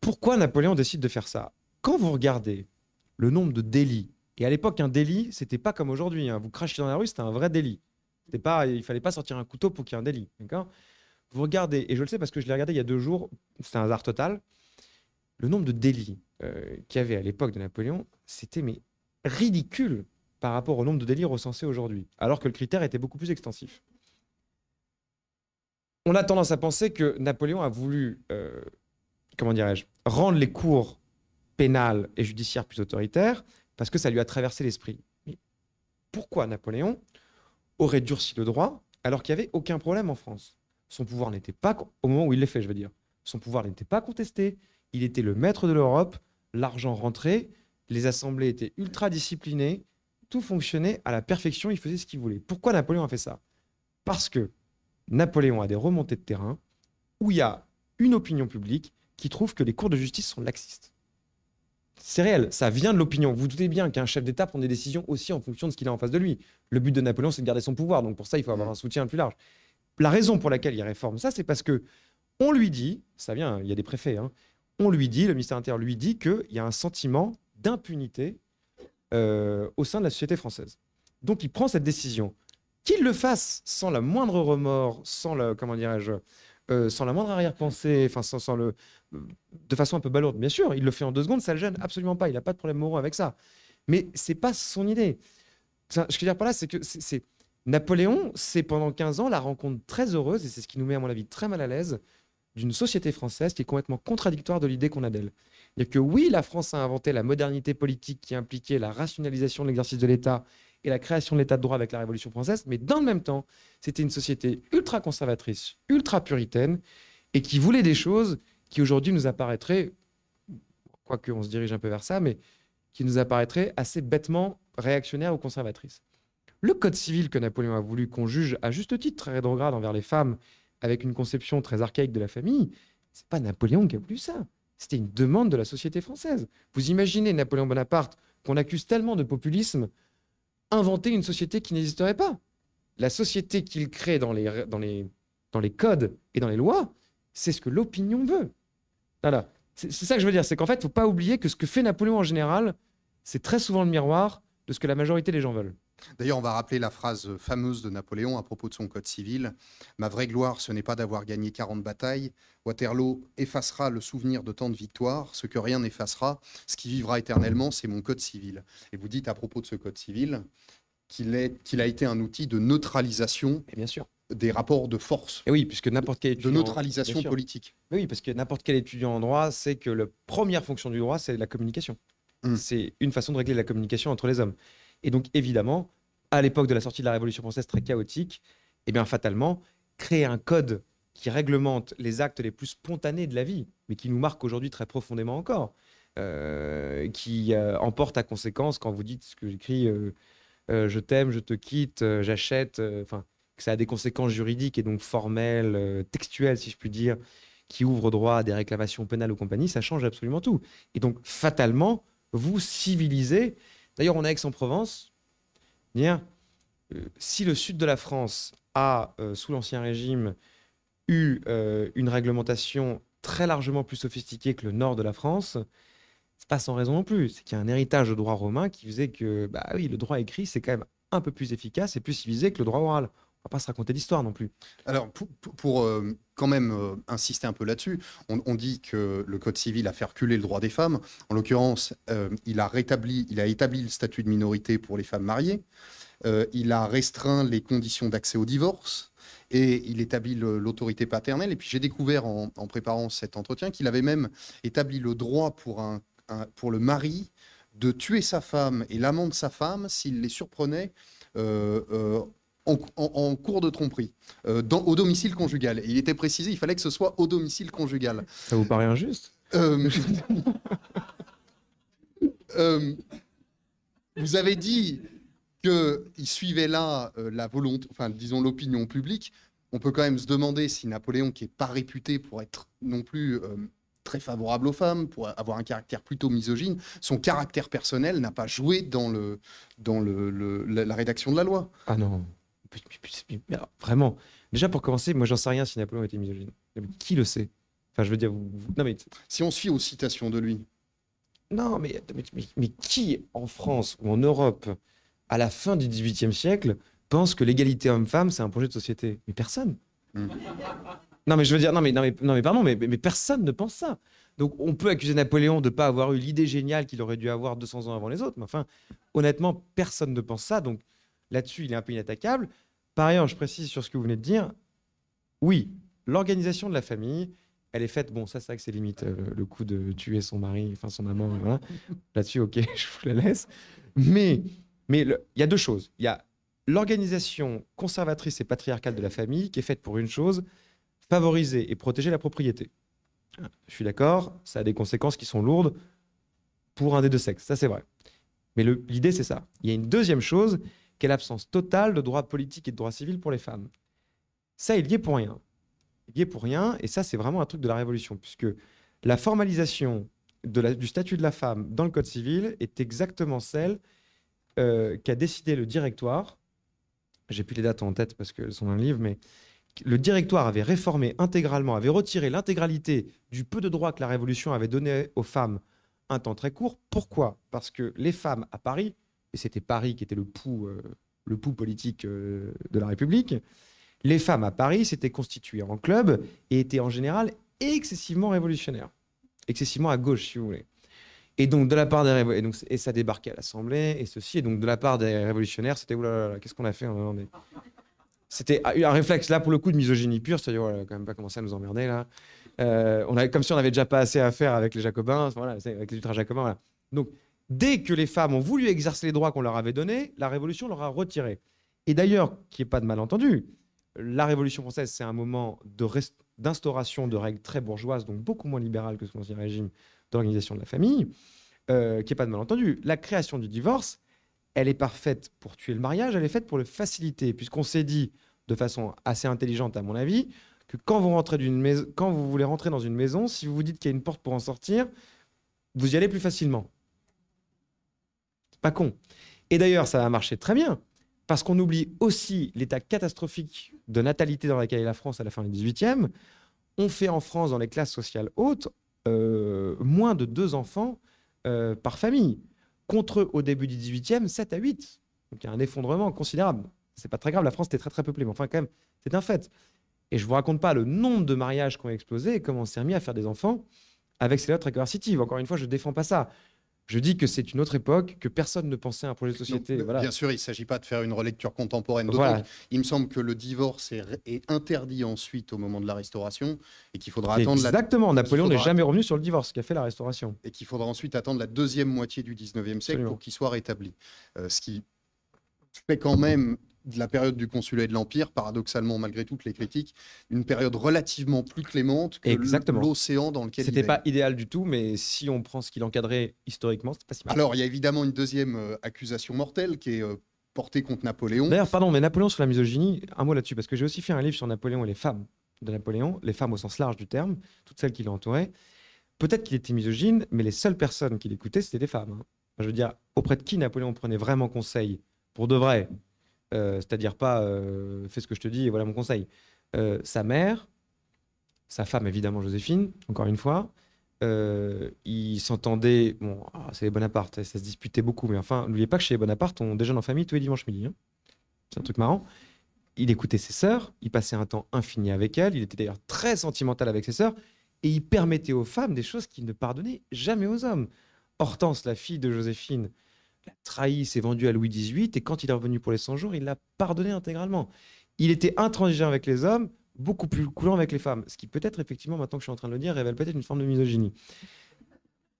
pourquoi Napoléon décide de faire ça Quand vous regardez le nombre de délits, et à l'époque, un délit, c'était pas comme aujourd'hui. Hein. vous crachez dans la rue, c'était un vrai délit. Pas, il fallait pas sortir un couteau pour qu'il y ait un délit. Vous regardez, et je le sais parce que je l'ai regardé il y a deux jours, C'est un hasard total, le nombre de délits euh, qu'il y avait à l'époque de Napoléon, c'était mais ridicule par rapport au nombre de délits recensés aujourd'hui, alors que le critère était beaucoup plus extensif. On a tendance à penser que Napoléon a voulu, euh, comment dirais-je, rendre les cours pénales et judiciaires plus autoritaires parce que ça lui a traversé l'esprit. Mais pourquoi Napoléon aurait durci le droit alors qu'il n'y avait aucun problème en France Son pouvoir n'était pas, au moment où il l'est fait, je veux dire, son pouvoir n'était pas contesté, il était le maître de l'Europe, l'argent rentrait, les assemblées étaient ultra disciplinées, tout fonctionnait à la perfection, il faisait ce qu'il voulait. Pourquoi Napoléon a fait ça Parce que Napoléon a des remontées de terrain où il y a une opinion publique qui trouve que les cours de justice sont laxistes. C'est réel, ça vient de l'opinion. Vous, doutez bien qu'un chef d'État prend des décisions aussi en fonction de ce qu'il a en face de lui. Le but de Napoléon, c'est de garder son pouvoir, donc pour ça, il faut avoir un soutien plus large. La raison pour laquelle il réforme ça, c'est parce que on lui dit, ça vient, il y a des préfets, hein, on lui dit, le ministère inter lui dit qu'il y a un sentiment d'impunité euh, au sein de la société française. Donc il prend cette décision. Qu'il le fasse sans la moindre remords, sans la, comment dirais-je, euh, sans la moindre arrière-pensée, enfin sans, le, euh, de façon un peu balourde, bien sûr, il le fait en deux secondes, ça le gêne absolument pas, il n'a pas de problème moraux avec ça. Mais c'est pas son idée. ce que je veux dire par là, c'est que c'est Napoléon, c'est pendant 15 ans la rencontre très heureuse, et c'est ce qui nous met à mon avis très mal à l'aise, d'une société française qui est complètement contradictoire de l'idée qu'on a d'elle. et que oui, la France a inventé la modernité politique qui impliquait la rationalisation de l'exercice de l'État et la création de l'État de droit avec la Révolution française, mais dans le même temps, c'était une société ultra conservatrice, ultra puritaine, et qui voulait des choses qui aujourd'hui nous apparaîtraient, quoique on se dirige un peu vers ça, mais qui nous apparaîtraient assez bêtement réactionnaires ou conservatrices. Le code civil que Napoléon a voulu qu'on juge à juste titre très rétrograde envers les femmes avec une conception très archaïque de la famille, c'est pas Napoléon qui a voulu ça. C'était une demande de la société française. Vous imaginez Napoléon Bonaparte, qu'on accuse tellement de populisme, inventer une société qui n'existerait pas. La société qu'il crée dans les, dans les codes et dans les lois, c'est ce que l'opinion veut. Voilà. C'est ça que je veux dire, c'est qu'en fait, il ne faut pas oublier que ce que fait Napoléon en général, c'est très souvent le miroir de ce que la majorité des gens veulent. D'ailleurs, on va rappeler la phrase fameuse de Napoléon à propos de son code civil. Ma vraie gloire, ce n'est pas d'avoir gagné 40 batailles. Waterloo effacera le souvenir de tant de victoires. Ce que rien n'effacera, ce qui vivra éternellement, c'est mon code civil. Et vous dites à propos de ce code civil qu'il a été un outil de neutralisation. bien sûr des rapports de force. oui, puisque n'importe quel étudiant, de neutralisation politique. oui, parce que n'importe quel étudiant en droit sait que la première fonction du droit, c'est la communication. Hum. C'est une façon de régler la communication entre les hommes. Et donc, évidemment, à l'époque de la sortie de la Révolution française très chaotique, et eh bien, fatalement, créer un code qui réglemente les actes les plus spontanés de la vie, mais qui nous marque aujourd'hui très profondément encore, euh, qui euh, emporte à conséquence quand vous dites ce que j'écris, euh, je t'aime, je te quitte, j'achète, enfin, que ça a des conséquences juridiques et donc formelles, textuelles, si je puis dire, qui ouvrent droit à des réclamations pénales ou compagnie, ça change absolument tout. Et donc, fatalement, vous civilisez D'ailleurs, on a Aix-en-Provence. Euh, si le sud de la France a, euh, sous l'Ancien Régime, eu euh, une réglementation très largement plus sophistiquée que le nord de la France, c'est pas sans raison non plus. C'est qu'il y a un héritage de droit romain qui faisait que, bah oui, le droit écrit, c'est quand même un peu plus efficace et plus civilisé que le droit oral va pas se raconter l'histoire non plus. Alors, pour, euh, quand même euh, insister un peu là-dessus, on, dit que le Code civil a fait reculer le droit des femmes. En l'occurrence, euh, il, a rétabli, il a établi le statut de minorité pour les femmes mariées. il a restreint les conditions d'accès au divorce et il établit l'autorité paternelle. Et puis j'ai découvert en, préparant cet entretien qu'il avait même établi le droit pour, un, pour le mari de tuer sa femme et l'amant de sa femme s'il les surprenait en, cours de tromperie, euh, dans, au domicile conjugal. Et il était précisé, il fallait que ce soit au domicile conjugal. Ça vous paraît injuste euh, euh, Vous avez dit qu'il suivait là la volonté, enfin disons l'opinion publique. On peut quand même se demander si Napoléon, qui n'est pas réputé pour être non plus très favorable aux femmes, pour avoir un caractère plutôt misogyne, son caractère personnel n'a pas joué dans, le, dans le, la rédaction de la loi. Ah non. Vraiment. Déjà, pour commencer, moi, j'en sais rien si Napoléon était misogyne. Qui le sait Enfin, je veux dire, non, mais... Si on se fie aux citations de lui. Non, mais, mais, qui, en France ou en Europe, à la fin du XVIIIe siècle, pense que l'égalité homme-femme, c'est un projet de société Mais personne. Hmm. Non, mais je veux dire, non, mais, non, mais, non, mais pardon, mais, personne ne pense ça. Donc, on peut accuser Napoléon de pas avoir eu l'idée géniale qu'il aurait dû avoir 200 ans avant les autres, mais enfin, honnêtement, personne ne pense ça. Donc, Là-dessus, il est un peu inattaquable. Par ailleurs, je précise sur ce que vous venez de dire, oui, l'organisation de la famille, elle est faite, bon, ça c'est que c'est limite euh, le coup de tuer son mari, enfin son amant, là-dessus, ok, je vous la laisse. Mais mais il y a deux choses. Il y a l'organisation conservatrice et patriarcale de la famille qui est faite pour une chose, favoriser et protéger la propriété. Je suis d'accord, ça a des conséquences qui sont lourdes pour un des deux sexes, ça c'est vrai. Mais l'idée c'est ça. Il y a une deuxième chose qu'est l'absence totale de droits politiques et de droits civils pour les femmes. Ça, il y est pour rien. Il y est pour rien, et ça, c'est vraiment un truc de la Révolution, puisque la formalisation du statut de la femme dans le Code civil est exactement celle euh, qu'a décidé le directoire. J'ai plus les dates en tête parce qu'elles sont dans le livre, mais le directoire avait réformé intégralement, avait retiré l'intégralité du peu de droits que la Révolution avait donné aux femmes un temps très court. Pourquoi Parce que les femmes à Paris et c'était Paris qui était le pouls, euh, le politique euh, de la République, les femmes à Paris s'étaient constituées en club et étaient en général excessivement révolutionnaires, excessivement à gauche, si vous voulez. Et donc, de la part des révolutionnaires, et, donc, ça débarquait à l'Assemblée, et ceci, et donc de la part des révolutionnaires, c'était qu'est-ce qu'on a fait on C'était ah, un réflexe, là, pour le coup, de misogynie pure, c'est-à-dire, on oh a quand même pas commencé à nous emmerder, là. Euh, on a comme si on n'avait déjà pas assez à faire avec les jacobins, voilà, avec les ultra-jacobins, voilà. Donc, dès que les femmes ont voulu exercer les droits qu'on leur avait donnés, la Révolution leur a retiré. Et d'ailleurs, qui n'y pas de malentendu, la Révolution française, c'est un moment d'instauration de, règles très bourgeoises, donc beaucoup moins libérales que ce qu'on Régime d'organisation de la famille, Qui euh, qu'il pas de malentendu. La création du divorce, elle est parfaite pour tuer le mariage, elle est faite pour le faciliter, puisqu'on s'est dit, de façon assez intelligente à mon avis, que quand vous, rentrez quand vous voulez rentrer dans une maison, si vous vous dites qu'il y a une porte pour en sortir, vous y allez plus facilement con. Et d'ailleurs, ça a marché très bien, parce qu'on oublie aussi l'état catastrophique de natalité dans laquelle la France à la fin du 18e. On fait en France, dans les classes sociales hautes, euh, moins de deux enfants euh, par famille, contre au début du 18e, 7 à 8. Donc il y a un effondrement considérable. C'est pas très grave, la France était très très peuplée, mais enfin quand même, c'est un fait. Et je vous raconte pas le nombre de mariages qui ont explosé et comment on s'est remis à faire des enfants avec ces lettres très coercitives. Encore une fois, je défends pas ça. Je dis que c'est une autre époque, que personne ne pensait à un projet de société. Bien sûr, il ne s'agit pas de faire une relecture contemporaine. Il me semble que le divorce est, interdit ensuite au moment de la restauration et qu'il faudra attendre. Exactement, Napoléon n'est jamais revenu sur le divorce qu'a fait la restauration. Et qu'il faudra ensuite attendre la deuxième moitié du 19e siècle pour qu'il soit rétabli. Euh, ce qui fait quand même de la période du consulat et de l'Empire, paradoxalement, malgré toutes les critiques, une période relativement plus clémente que l'océan dans lequel C'était pas idéal du tout, mais si on prend ce qu'il encadrait historiquement, c'est pas si mal. Alors, il y a évidemment une deuxième euh, accusation mortelle qui est euh, portée contre Napoléon. D'ailleurs, pardon, mais Napoléon sur la misogynie, un mot là-dessus, parce que j'ai aussi fait un livre sur Napoléon et les femmes de Napoléon, les femmes au sens large du terme, toutes celles qui l'entouraient. Peut-être qu'il était misogyne, mais les seules personnes qui l'écoutaient, c'était des femmes. Hein. je veux dire, auprès de qui Napoléon prenait vraiment conseil pour de vrai euh, c'est-à-dire pas euh, fais ce que je te dis et voilà mon conseil. Euh, sa mère, sa femme évidemment Joséphine, encore une fois, il ils s'entendaient. Bon, ah, c'est les Bonaparte, ça se disputait beaucoup, mais enfin, n'oubliez pas que chez les Bonaparte, on déjeune en famille tous les dimanches midi. Hein. C'est un truc marrant. Il écoutait ses sœurs, il passait un temps infini avec elles, il était d'ailleurs très sentimental avec ses sœurs, et il permettait aux femmes des choses qu'il ne pardonnait jamais aux hommes. Hortense, la fille de Joséphine, trahi, s'est vendu à Louis XVIII, et quand il est revenu pour les 100 jours, il l'a pardonné intégralement. Il était intransigeant avec les hommes, beaucoup plus coulant avec les femmes. Ce qui peut-être, effectivement, maintenant que je suis en train de le dire, révèle peut-être une forme de misogynie.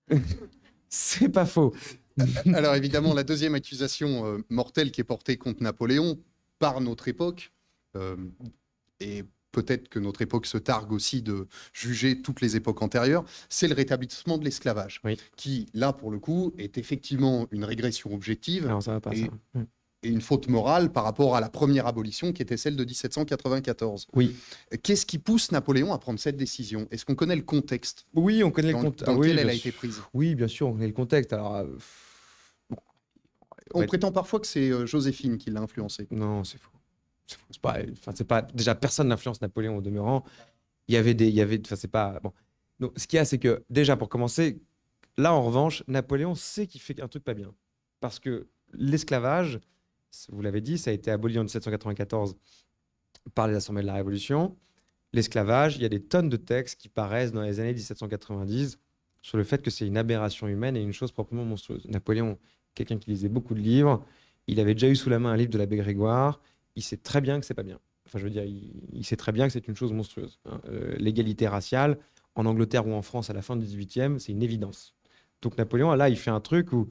C'est pas faux. Alors évidemment, la deuxième accusation euh, mortelle qui est portée contre Napoléon par notre époque, euh, est peut-être que notre époque se targue aussi de juger toutes les époques antérieures, c'est le rétablissement de l'esclavage, qui, là, pour le coup, est effectivement une régression objective. Hein. Mm. et, une faute morale par rapport à la première abolition qui était celle de 1794. Oui. Qu'est-ce qui pousse Napoléon à prendre cette décision Est-ce qu'on connaît le contexte Oui, on connaît le contexte. Dans ah lequel elle a été prise Oui, bien sûr, on connaît le contexte. Alors. Euh, on prétend parfois que c'est euh, Joséphine qui l'a influencé. Non, c'est faux c'est pas, c'est pas, déjà personne n'influence Napoléon au demeurant. Il y avait des, y avait, c'est pas bon. Donc, ce qu'il y a, c'est que déjà pour commencer, là en revanche, Napoléon sait qu'il fait un truc pas bien parce que l'esclavage, vous l'avez dit, ça a été aboli en 1794 par les assemblées de la Révolution. L'esclavage, il y a des tonnes de textes qui paraissent dans les années 1790 sur le fait que c'est une aberration humaine et une chose proprement monstrueuse. Napoléon, quelqu'un qui lisait beaucoup de livres, il avait déjà eu sous la main un livre de l'abbé Grégoire, il sait très bien que c'est pas bien. Enfin, je veux dire, il, sait très bien que c'est une chose monstrueuse. Hein. Euh, l'égalité raciale, en Angleterre ou en France à la fin du 18e, c'est une évidence. Donc Napoléon, là, il fait un truc où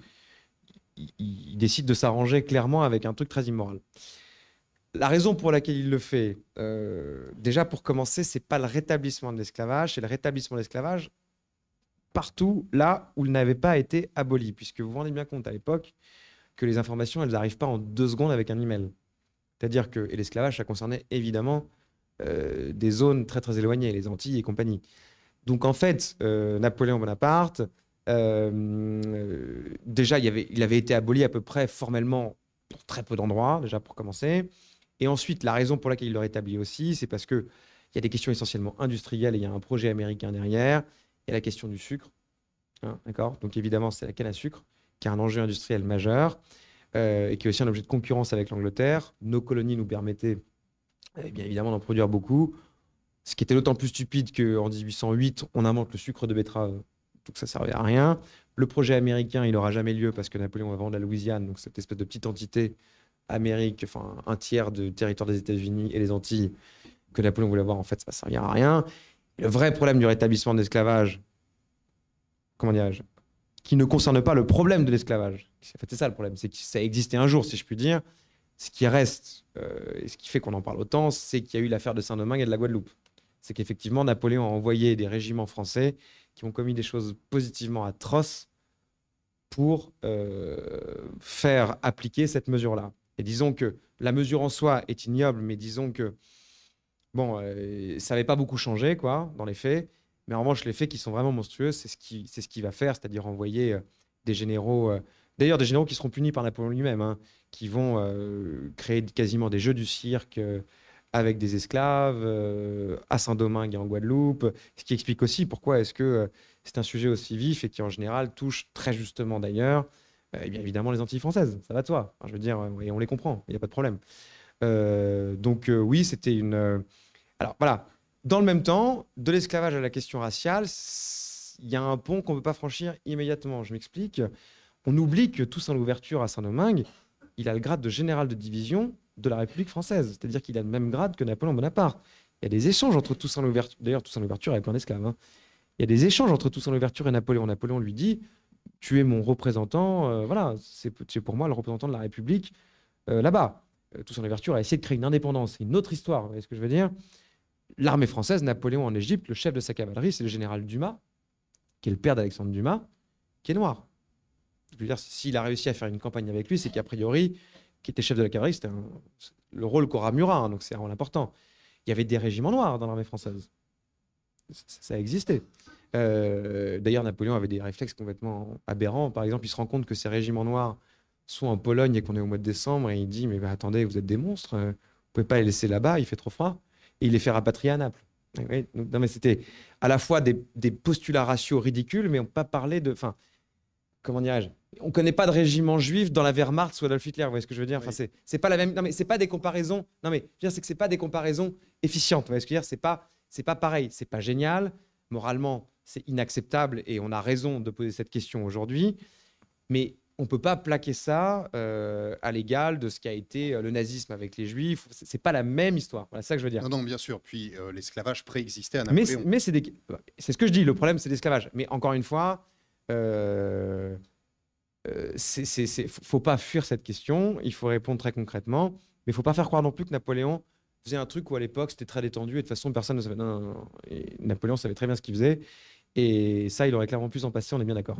il, décide de s'arranger clairement avec un truc très immoral. La raison pour laquelle il le fait, euh, déjà pour commencer, c'est pas le rétablissement de l'esclavage, c'est le rétablissement de l'esclavage partout là où il n'avait pas été aboli, puisque vous vous rendez bien compte à l'époque que les informations, elles n'arrivent pas en deux secondes avec un email. C'est-à-dire que l'esclavage, ça concernait évidemment euh, des zones très très éloignées, les Antilles et compagnie. Donc en fait, euh, Napoléon Bonaparte, euh, déjà, il avait, il avait été aboli à peu près formellement pour très peu d'endroits, déjà pour commencer. Et ensuite, la raison pour laquelle il le rétablit aussi, c'est parce qu'il y a des questions essentiellement industrielles et il y a un projet américain derrière. Il y a la question du sucre, hein, d'accord Donc évidemment, c'est la canne à sucre qui a un enjeu industriel majeur. Euh, et qui est aussi un objet de concurrence avec l'Angleterre. Nos colonies nous permettaient, euh, bien évidemment, d'en produire beaucoup. Ce qui était d'autant plus stupide qu'en 1808, on invente le sucre de betterave, donc ça servait à rien. Le projet américain, il n'aura jamais lieu parce que Napoléon va vendre la Louisiane, donc cette espèce de petite entité Amérique, enfin un tiers du territoire des États-Unis et les Antilles que Napoléon voulait avoir, en fait, ça ne servira à rien. Le vrai problème du rétablissement de l'esclavage, comment dirais-je, qui ne concerne pas le problème de l'esclavage. c'est ça le problème, c'est que ça a existé un jour, si je puis dire. Ce qui reste, euh, et ce qui fait qu'on en parle autant, c'est qu'il y a eu l'affaire de Saint-Domingue et de la Guadeloupe. C'est qu'effectivement, Napoléon a envoyé des régiments français qui ont commis des choses positivement atroces pour euh, faire appliquer cette mesure-là. Et disons que la mesure en soi est ignoble, mais disons que bon, euh, ça n'avait pas beaucoup changé, quoi, dans les faits. Mais en revanche, les faits qui sont vraiment monstrueux, c'est ce qui, c'est ce qu'il va faire, c'est-à-dire envoyer euh, des généraux, euh, d'ailleurs des généraux qui seront punis par Napoléon lui-même, hein, qui vont euh, créer quasiment des jeux du cirque avec des esclaves à Saint-Domingue et en Guadeloupe, ce qui explique aussi pourquoi est-ce que c'est un sujet aussi vif et qui en général touche très justement d'ailleurs, eh évidemment les Antilles françaises, ça va de soi. je veux dire, on les comprend, il n'y a pas de problème. donc oui, c'était une. alors voilà, dans le même temps, de l'esclavage à la question raciale, il y a un pont qu'on ne peut pas franchir immédiatement. Je m'explique. On oublie que Toussaint Louverture à Saint-Domingue, il a le grade de général de division de la République française, c'est-à-dire qu'il a le même grade que Napoléon Bonaparte. Il y a des échanges entre Toussaint Louverture, d'ailleurs Toussaint Louverture est plein d'esclaves, hein. il y a des échanges entre Toussaint Louverture et Napoléon. Napoléon lui dit, tu es mon représentant, euh, voilà, c'est pour moi le représentant de la République euh, là-bas. Euh, Toussaint Louverture a essayé de créer une indépendance, c'est une autre histoire, vous voyez ce que je veux dire l'armée française, Napoléon en Égypte, le chef de sa cavalerie, c'est le général Dumas, qui est le père d'Alexandre Dumas, qui est noir. Je veux dire, s'il a réussi à faire une campagne avec lui, c'est qu'a priori, qui était chef de la cavalerie, c'était le rôle qu'aura Murat, hein, donc c'est un rôle important. Il y avait des régiments noirs dans l'armée française. Ça, a existait. Euh, d'ailleurs, Napoléon avait des réflexes complètement aberrants. Par exemple, il se rend compte que ces régiments noirs sont en Pologne et qu'on est au mois de décembre, et il dit Mais bah, attendez, vous êtes des monstres, euh, vous pouvez pas les laisser là-bas, il fait trop froid il les fait rapatrier à Naples. non, mais c'était à la fois des, des, postulats ratios ridicules, mais on pas parlé de. Enfin, comment dirais-je On ne connaît pas de régiment juif dans la Wehrmacht sous Adolf Hitler. Vous voyez ce que je veux dire Enfin, c'est pas la même. mais c'est pas des comparaisons. Non, mais c'est que c'est pas des comparaisons efficientes. Vous voyez ce que dire pas, c'est pas pareil. C'est pas génial. Moralement, c'est inacceptable et on a raison de poser cette question aujourd'hui. Mais on ne peut pas plaquer ça euh, à l'égal de ce qu'a été euh, le nazisme avec les juifs. C'est pas la même histoire. Voilà ça que je veux dire. Non, non, bien sûr. Puis euh, l'esclavage préexistait à Napoléon. Mais c'est ce que je dis. Le problème, c'est l'esclavage. Mais encore une fois, il ne faut pas fuir cette question. Il faut répondre très concrètement. Mais il faut pas faire croire non plus que Napoléon faisait un truc où à l'époque c'était très détendu et de toute façon personne ne savait. Napoléon savait très bien ce qu'il faisait. Et ça, il aurait clairement pu s'en passer, on est bien d'accord.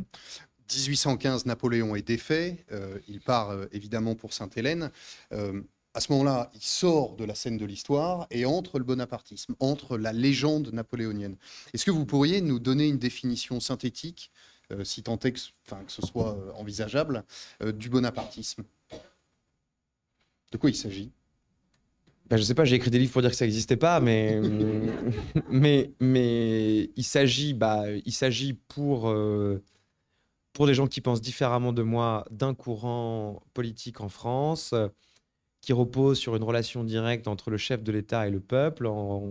1815, Napoléon est défait. Euh, il part euh, évidemment pour Sainte-Hélène. Euh, à ce moment-là, il sort de la scène de l'histoire et entre le bonapartisme, entre la légende napoléonienne. Est-ce que vous pourriez nous donner une définition synthétique, si tant est que, ce soit envisageable, du bonapartisme De quoi il s'agit ben, je sais pas, j'ai écrit des livres pour dire que ça n'existait pas, mais, mais, mais il s'agit bah, il s'agit pour pour les gens qui pensent différemment de moi, d'un courant politique en France euh, qui repose sur une relation directe entre le chef de l'État et le peuple en,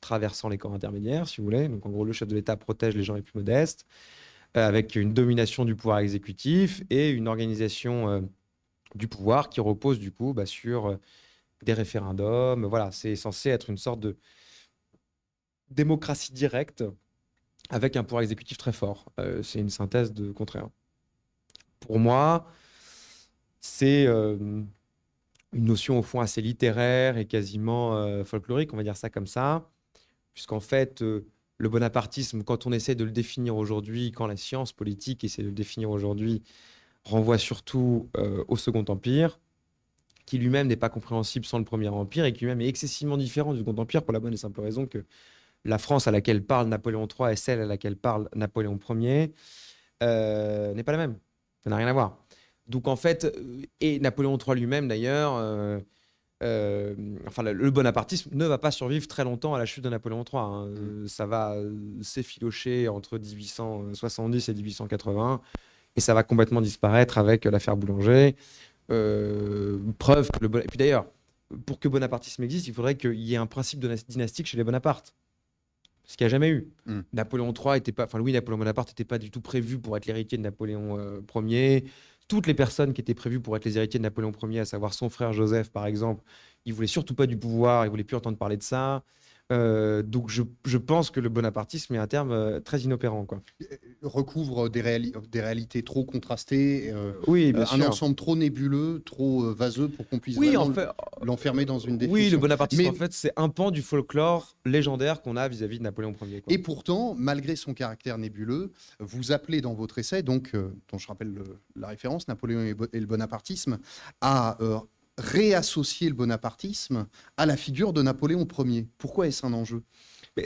traversant les corps intermédiaires, si vous voulez. Donc en gros, le chef de l'État protège les gens les plus modestes euh, avec une domination du pouvoir exécutif et une organisation euh, du pouvoir qui repose du coup bah, sur des référendums. Voilà, c'est censé être une sorte de démocratie directe avec un pouvoir exécutif très fort. Euh, c'est une synthèse de contraire. Pour moi, c'est euh, une notion au fond assez littéraire et quasiment euh, folklorique, on va dire ça comme ça, puisqu'en fait, le bonapartisme, quand on essaie de le définir aujourd'hui, quand la science politique essaie de le définir aujourd'hui, renvoie surtout au Second Empire, qui lui-même n'est pas compréhensible sans le Premier Empire et qui lui-même est excessivement différent du Second Empire pour la bonne et simple raison que la France à laquelle parle Napoléon III et celle à laquelle parle Napoléon Ier euh, n'est pas la même. Ça n'a rien à voir. Donc en fait, euh, et Napoléon III lui-même d'ailleurs, euh, enfin le, bonapartisme ne va pas survivre très longtemps à la chute de Napoléon III. Hein. Mm. Ça va s'effilocher entre 1870 et 1880 et ça va complètement disparaître avec l'affaire Boulanger. preuve que le Et puis d'ailleurs, pour que bonapartisme existe, il faudrait qu'il y ait un principe dynastique chez les Bonaparte ce qu'il n'y a jamais eu. Hmm. Napoléon III était pas, enfin Louis Napoléon Bonaparte n'était pas du tout prévu pour être l'héritier de Napoléon euh, Ier. Toutes les personnes qui étaient prévues pour être les héritiers de Napoléon Ier, à savoir son frère Joseph par exemple, il voulait surtout pas du pouvoir, il voulait plus entendre parler de ça. Euh, donc je, pense que le bonapartisme est un terme euh, très inopérant. Quoi. Euh, recouvre des, des réalités trop contrastées, oui, un ensemble trop nébuleux, trop vaseux pour qu'on puisse l'enfermer dans une définition. Oui, le bonapartisme, Mais... en fait, c'est un pan du folklore légendaire qu'on a vis-à-vis de Napoléon Ier. Et pourtant, malgré son caractère nébuleux, vous appelez dans votre essai, donc, dont je rappelle la référence, Napoléon et, et, le bonapartisme, à réassocier le bonapartisme à la figure de Napoléon Ier. Pourquoi est-ce un enjeu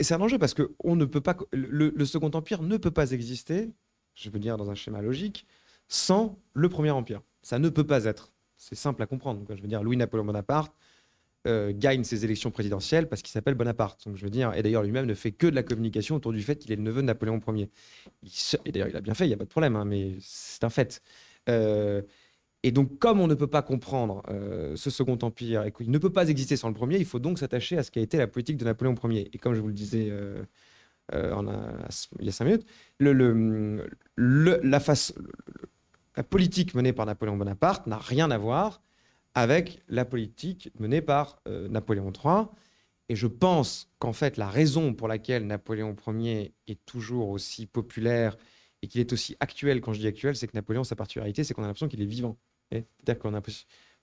C'est un enjeu parce que on ne peut pas, le, Second Empire ne peut pas exister, je veux dire dans un schéma logique, sans le Premier Empire. Ça ne peut pas être. C'est simple à comprendre. Je veux dire, Louis-Napoléon Bonaparte euh, gagne ses élections présidentielles parce qu'il s'appelle Bonaparte. Donc, je veux dire, et d'ailleurs lui-même ne fait que de la communication autour du fait qu'il est le neveu de Napoléon Ier. Il et d'ailleurs, il a bien fait, il n'y a pas de problème, hein, mais c'est un fait. Euh, et donc, comme on ne peut pas comprendre euh, ce Second Empire, et il ne peut pas exister sans le premier, il faut donc s'attacher à ce qui a été la politique de Napoléon Ier. Et comme je vous le disais euh, euh, en il y a cinq minutes, la, face, la, politique menée par Napoléon Bonaparte n'a rien à voir avec la politique menée par Napoléon III. Et je pense qu'en fait, la raison pour laquelle Napoléon Ier est toujours aussi populaire et qu'il est aussi actuel, quand je dis actuel, c'est que Napoléon, sa particularité, c'est qu'on a l'impression qu'il est vivant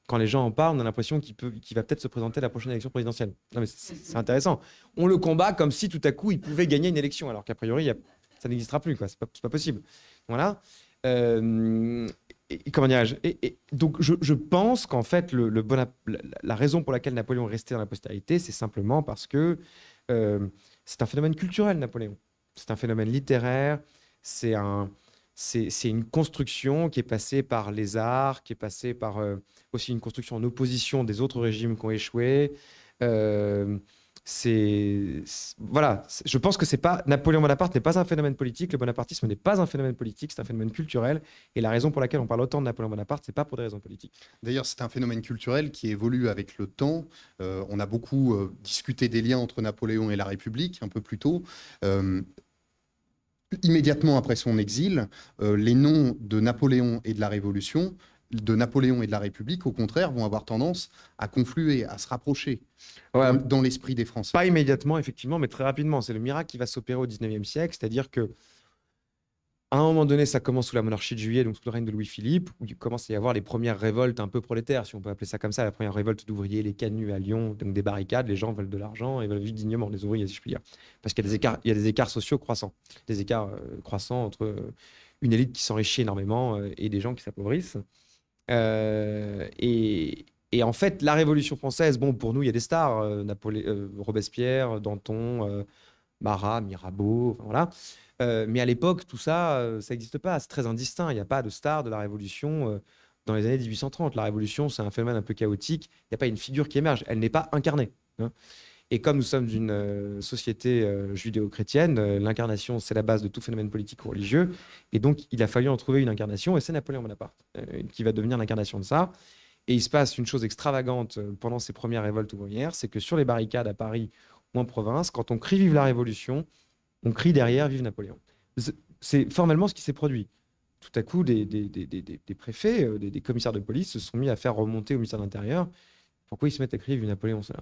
quand les gens en parlent, on a l'impression qu'il va peut-être se présenter à la prochaine élection présidentielle. Non, mais c'est intéressant. On le combat comme si tout à coup il pouvait gagner une élection, alors qu'a priori ça n'existera plus, Ce C'est pas, possible. Voilà. Euh, comment je et, Donc, je, pense qu'en fait, le, la, raison pour laquelle Napoléon est resté dans la postérité, c'est simplement parce que euh, c'est un phénomène culturel, Napoléon. C'est un phénomène littéraire. C'est un, c'est une construction qui est passée par les arts, qui est passée par euh, aussi une construction en opposition des autres régimes qui ont échoué. Euh, c'est voilà, je pense que c'est pas Napoléon Bonaparte n'est pas un phénomène politique, le bonapartisme n'est pas un phénomène politique, c'est un phénomène culturel et la raison pour laquelle on parle autant de Napoléon Bonaparte, c'est pas pour des raisons politiques. D'ailleurs, c'est un phénomène culturel qui évolue avec le temps. Euh, on a beaucoup discuté des liens entre Napoléon et la République un peu plus tôt immédiatement après son exil, euh, les noms de Napoléon et de la Révolution, de Napoléon et de la République, au contraire, vont avoir tendance à confluer, à se rapprocher euh, dans l'esprit des Français. Pas immédiatement, effectivement, mais très rapidement. C'est le miracle qui va s'opérer au 19e siècle, c'est-à-dire que à un moment donné, ça commence sous la monarchie de juillet, donc sous le règne de Louis-Philippe, où il commence à y avoir les premières révoltes un peu prolétaires, si on peut appeler ça comme ça, la première révolte d'ouvriers, les canuts à Lyon, donc des barricades, les gens veulent de l'argent et veulent juste dignement, les ouvriers, si je puis dire. Parce qu'il y a des écarts, y a des écarts sociaux croissants, des écarts euh, croissants entre euh, une élite qui s'enrichit énormément euh, et des gens qui s'appauvrissent. et, en fait, la Révolution française, bon, pour nous, il y a des stars, Robespierre, Danton, Marat, Mirabeau, voilà. Euh, mais à l'époque, tout ça, euh, ça n'existe pas. C'est très indistinct. Il n'y a pas de star de la Révolution euh, dans les années 1830. La Révolution, c'est un phénomène un peu chaotique. Il n'y a pas une figure qui émerge. Elle n'est pas incarnée. Hein. Et comme nous sommes une société judéo-chrétienne, l'incarnation, c'est la base de tout phénomène politique ou religieux. Et donc, il a fallu en trouver une incarnation. Et c'est Napoléon Bonaparte qui va devenir l'incarnation de ça. Et il se passe une chose extravagante pendant ces premières révoltes ouvrières, c'est que sur les barricades à Paris ou en province, quand on crie Vive la Révolution, on crie derrière Vive Napoléon. C'est formellement ce qui s'est produit. Tout à coup, des, préfets, euh, des, commissaires de police se sont mis à faire remonter au ministère de l'Intérieur. Pourquoi ils se mettent à crier Vive Napoléon cela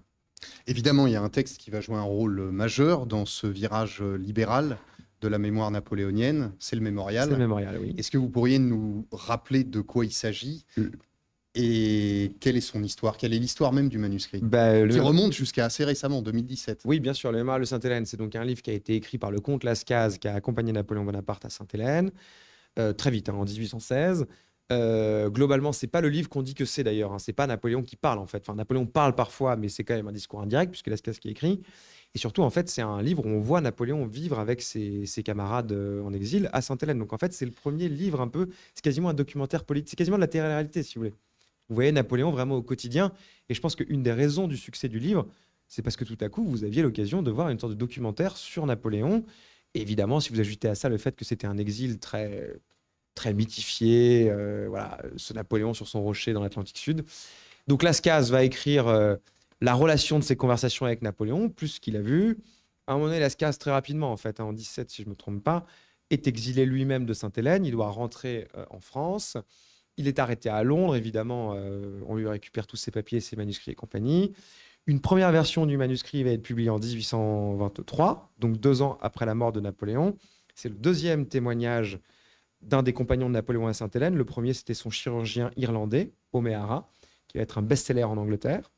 Évidemment, il y a un texte qui va jouer un rôle majeur dans ce virage libéral de la mémoire napoléonienne, c'est le mémorial. Est-ce que vous pourriez nous rappeler de quoi il s'agit euh, et quelle est son histoire Quelle est l'histoire même du manuscrit bah, euh, Qui remonte jusqu'à assez récemment, 2017. Oui, bien sûr, Le Mémoire de Sainte-Hélène, c'est donc un livre qui a été écrit par le comte Lascaz, qui a accompagné Napoléon Bonaparte à Sainte-Hélène, euh, très vite, hein, en 1816. Euh, globalement, c'est pas le livre qu'on dit que c'est d'ailleurs. Hein. C'est pas Napoléon qui parle en fait. Enfin, Napoléon parle parfois, mais c'est quand même un discours indirect puisque Lascaz qui écrit. Et surtout, en fait, c'est un livre où on voit Napoléon vivre avec ses, camarades euh, en exil à Sainte-Hélène. Donc, en fait, c'est le premier livre un peu. C'est quasiment un documentaire politique. C'est quasiment de la télé-réalité, si vous voulez. Vous voyez Napoléon vraiment au quotidien. Et je pense qu'une des raisons du succès du livre, c'est parce que tout à coup, vous aviez l'occasion de voir une sorte de documentaire sur Napoléon. évidemment, si vous ajoutez à ça le fait que c'était un exil très, très mythifié, euh, voilà, ce Napoléon sur son rocher dans l'Atlantique Sud. Donc Lascaz va écrire euh, la relation de ses conversations avec Napoléon, plus ce qu'il a vu. À un moment donné, Lascaz, très rapidement, en fait, hein, en 17, si je ne me trompe pas, est exilé lui-même de Sainte-Hélène. Il doit rentrer euh, en France. Il est arrêté à Londres, évidemment, euh, on lui récupère tous ses papiers, ses manuscrits et compagnie. Une première version du manuscrit va être publiée en 1823, donc deux ans après la mort de Napoléon. C'est le deuxième témoignage d'un des compagnons de Napoléon à Sainte-Hélène. Le premier, c'était son chirurgien irlandais, O'Meara, qui va être un best-seller en Angleterre.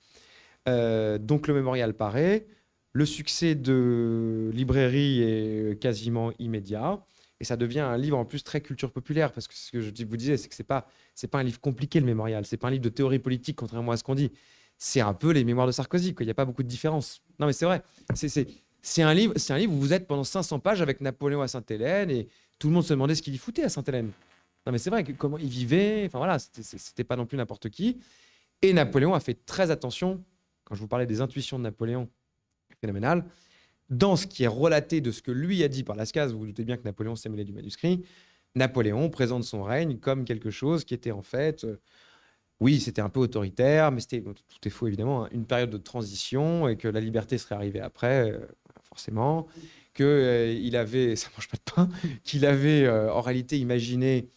Euh, donc le mémorial paraît. Le succès de librairie est quasiment immédiat et ça devient un livre en plus très culture populaire parce que ce que je vous disais c'est que c'est pas c'est pas un livre compliqué le mémorial c'est pas un livre de théorie politique contrairement à ce qu'on dit c'est un peu les mémoires de Sarkozy quoi il n'y a pas beaucoup de différence non mais c'est vrai c'est un livre c'est un livre où vous êtes pendant 500 pages avec Napoléon à Sainte-Hélène et tout le monde se demandait ce qu'il y foutait à Sainte-Hélène non mais c'est vrai comment il vivait enfin voilà c'était pas non plus n'importe qui et Napoléon a fait très attention quand je vous parlais des intuitions de Napoléon phénoménales, dans ce qui est relaté de ce que lui a dit par Lascaz, vous vous doutez bien que Napoléon s'est mêlé du manuscrit, Napoléon présente son règne comme quelque chose qui était en fait, euh, oui, c'était un peu autoritaire, mais c'était, tout est faux évidemment, hein, une période de transition et que la liberté serait arrivée après, euh, forcément, qu'il euh, avait, ça mange pas de pain, qu'il avait en réalité imaginé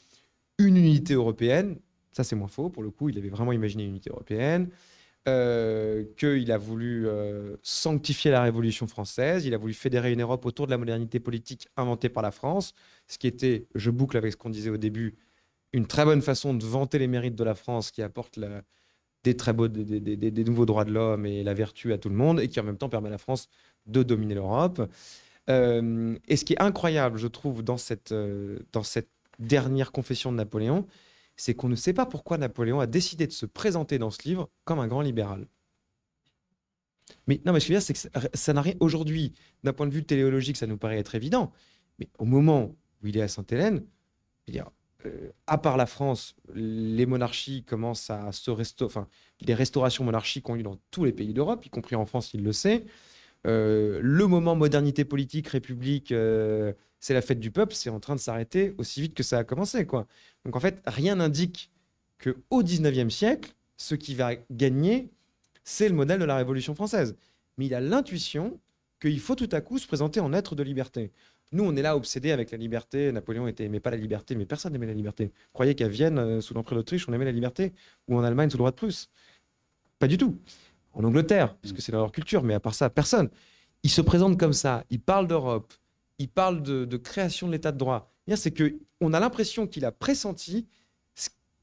une unité européenne, ça c'est moins faux, pour le coup, il avait vraiment imaginé une unité européenne, euh, qu'il a voulu euh, sanctifier la Révolution française, il a voulu fédérer une Europe autour de la modernité politique inventée par la France, ce qui était, je boucle avec ce qu'on disait au début, une très bonne façon de vanter les mérites de la France qui apporte des très beaux, des, nouveaux droits de l'homme et la vertu à tout le monde, et qui en même temps permet à la France de dominer l'Europe. Euh, et ce qui est incroyable, je trouve, dans cette dernière confession de Napoléon, c'est qu'on ne sait pas pourquoi Napoléon a décidé de se présenter dans ce livre comme un grand libéral. Mais non, mais ce que je veux dire, c'est que ça n'a rien. Aujourd'hui, d'un point de vue téléologique, ça nous paraît être évident. Mais au moment où il est à Sainte-Hélène, eh euh, à part la France, les monarchies commencent à se restaurer. Enfin, les restaurations monarchiques ont lieu dans tous les pays d'Europe, y compris en France, il le sait. Euh, le moment modernité politique, République, euh, c'est la fête du peuple, c'est en train de s'arrêter aussi vite que ça a commencé. Quoi. Donc en fait, rien n'indique qu'au 19e siècle, ce qui va gagner, c'est le modèle de la Révolution française. Mais il a l'intuition qu'il faut tout à coup se présenter en être de liberté. Nous, on est là obsédés avec la liberté. Napoléon était, aimait pas la liberté, mais personne n'aimait la liberté. croyez qu'à Vienne, euh, sous l'Empire d'Autriche, on aimait la liberté, ou en Allemagne, sous le droit de Prusse Pas du tout en Angleterre, puisque c'est dans leur culture, mais à part ça, personne. Il se présente comme ça, il parle d'Europe, il parle de, création de l'état de droit. Eh c'est que on a l'impression qu'il a pressenti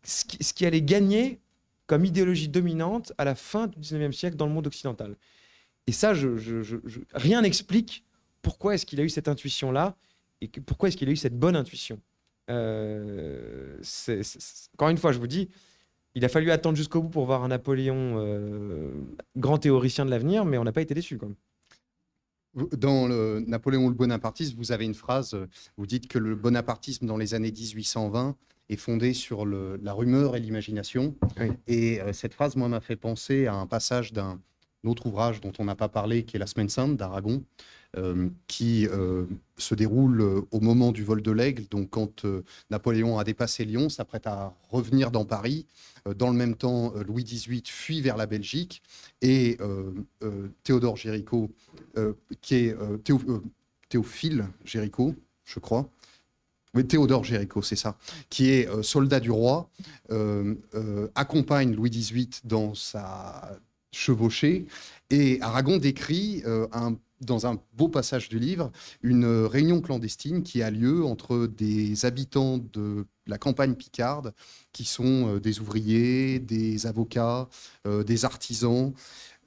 ce, qui, allait gagner comme idéologie dominante à la fin du 19e siècle dans le monde occidental. Et ça, je, rien n'explique pourquoi est-ce qu'il a eu cette intuition-là et pourquoi est-ce qu'il a eu cette bonne intuition. Euh, encore une fois, je vous dis, il a fallu attendre jusqu'au bout pour voir un Napoléon euh, grand théoricien de l'avenir, mais on n'a pas été déçu. Dans le Napoléon le bonapartisme, vous avez une phrase, euh, vous dites que le bonapartisme dans les années 1820 est fondé sur la rumeur et l'imagination. Et euh, cette phrase, moi, m'a fait penser à un passage d'un notre ouvrage dont on n'a pas parlé, qui est La Semaine Sainte d'Aragon, euh, qui euh, se déroule euh, au moment du vol de l'Aigle, donc quand Napoléon a dépassé Lyon, s'apprête à revenir dans Paris. Dans le même temps, Louis XVIII fuit vers la Belgique et Théodore Géricault, qui est Théophile Géricault, je crois, mais Théodore Géricault, c'est ça, qui est soldat du roi, accompagne Louis XVIII dans sa, Chevauché Et Aragon décrit euh, dans un beau passage du livre, une euh, réunion clandestine qui a lieu entre des habitants de la campagne picarde, qui sont euh, des ouvriers, des avocats, des artisans,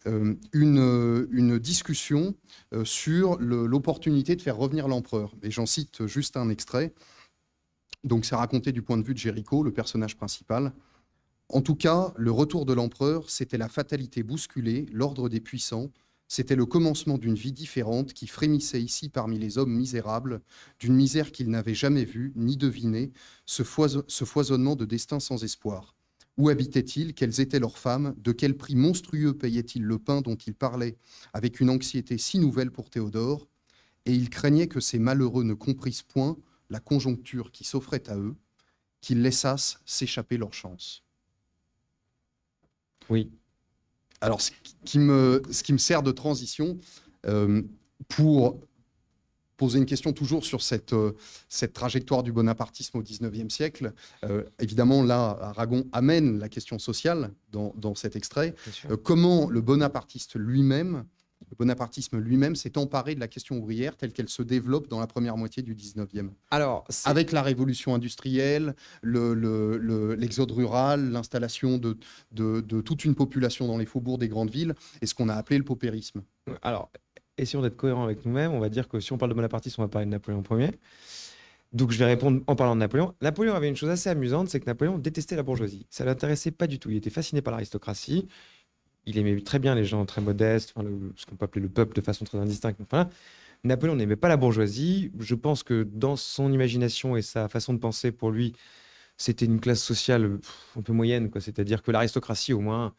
une, discussion sur l'opportunité de faire revenir l'empereur. Et j'en cite juste un extrait. Donc c'est raconté du point de vue de Jéricho, le personnage principal. En tout cas, le retour de l'empereur, c'était la fatalité bousculée, l'ordre des puissants, c'était le commencement d'une vie différente qui frémissait ici parmi les hommes misérables, d'une misère qu'ils n'avaient jamais vue ni devinée, ce, foisonnement de destin sans espoir. Où habitaient-ils Quelles étaient leurs femmes De quel prix monstrueux payaient-ils le pain dont ils parlaient avec une anxiété si nouvelle pour Théodore Et ils craignaient que ces malheureux ne comprissent point la conjoncture qui s'offrait à eux, qu'ils laissassent s'échapper leur chance. Oui. Alors, ce qui me, ce qui me sert de transition euh, pour poser une question toujours sur cette, euh, cette trajectoire du bonapartisme au XIXe siècle. Euh, évidemment, là, Aragon amène la question sociale dans cet extrait. comment le bonapartiste lui-même le bonapartisme lui-même s'est emparé de la question ouvrière telle qu'elle se développe dans la première moitié du 19e. Alors, avec la révolution industrielle, l'exode rural, l'installation de, toute une population dans les faubourgs des grandes villes et ce qu'on a appelé le paupérisme. Alors, essayons d'être cohérents avec nous-mêmes. On va dire que si on parle de bonapartisme, on va parler de Napoléon Ier. Donc je vais répondre en parlant de Napoléon. Napoléon avait une chose assez amusante, c'est que Napoléon détestait la bourgeoisie. Ça l'intéressait pas du tout. Il était fasciné par l'aristocratie il aimait très bien les gens très modestes, ce qu'on peut appeler le peuple de façon très indistincte. Napoléon n'aimait pas la bourgeoisie. Je pense que dans son imagination et sa façon de penser, pour lui, c'était une classe sociale un peu moyenne. quoi. C'est-à-dire que l'aristocratie, au moins,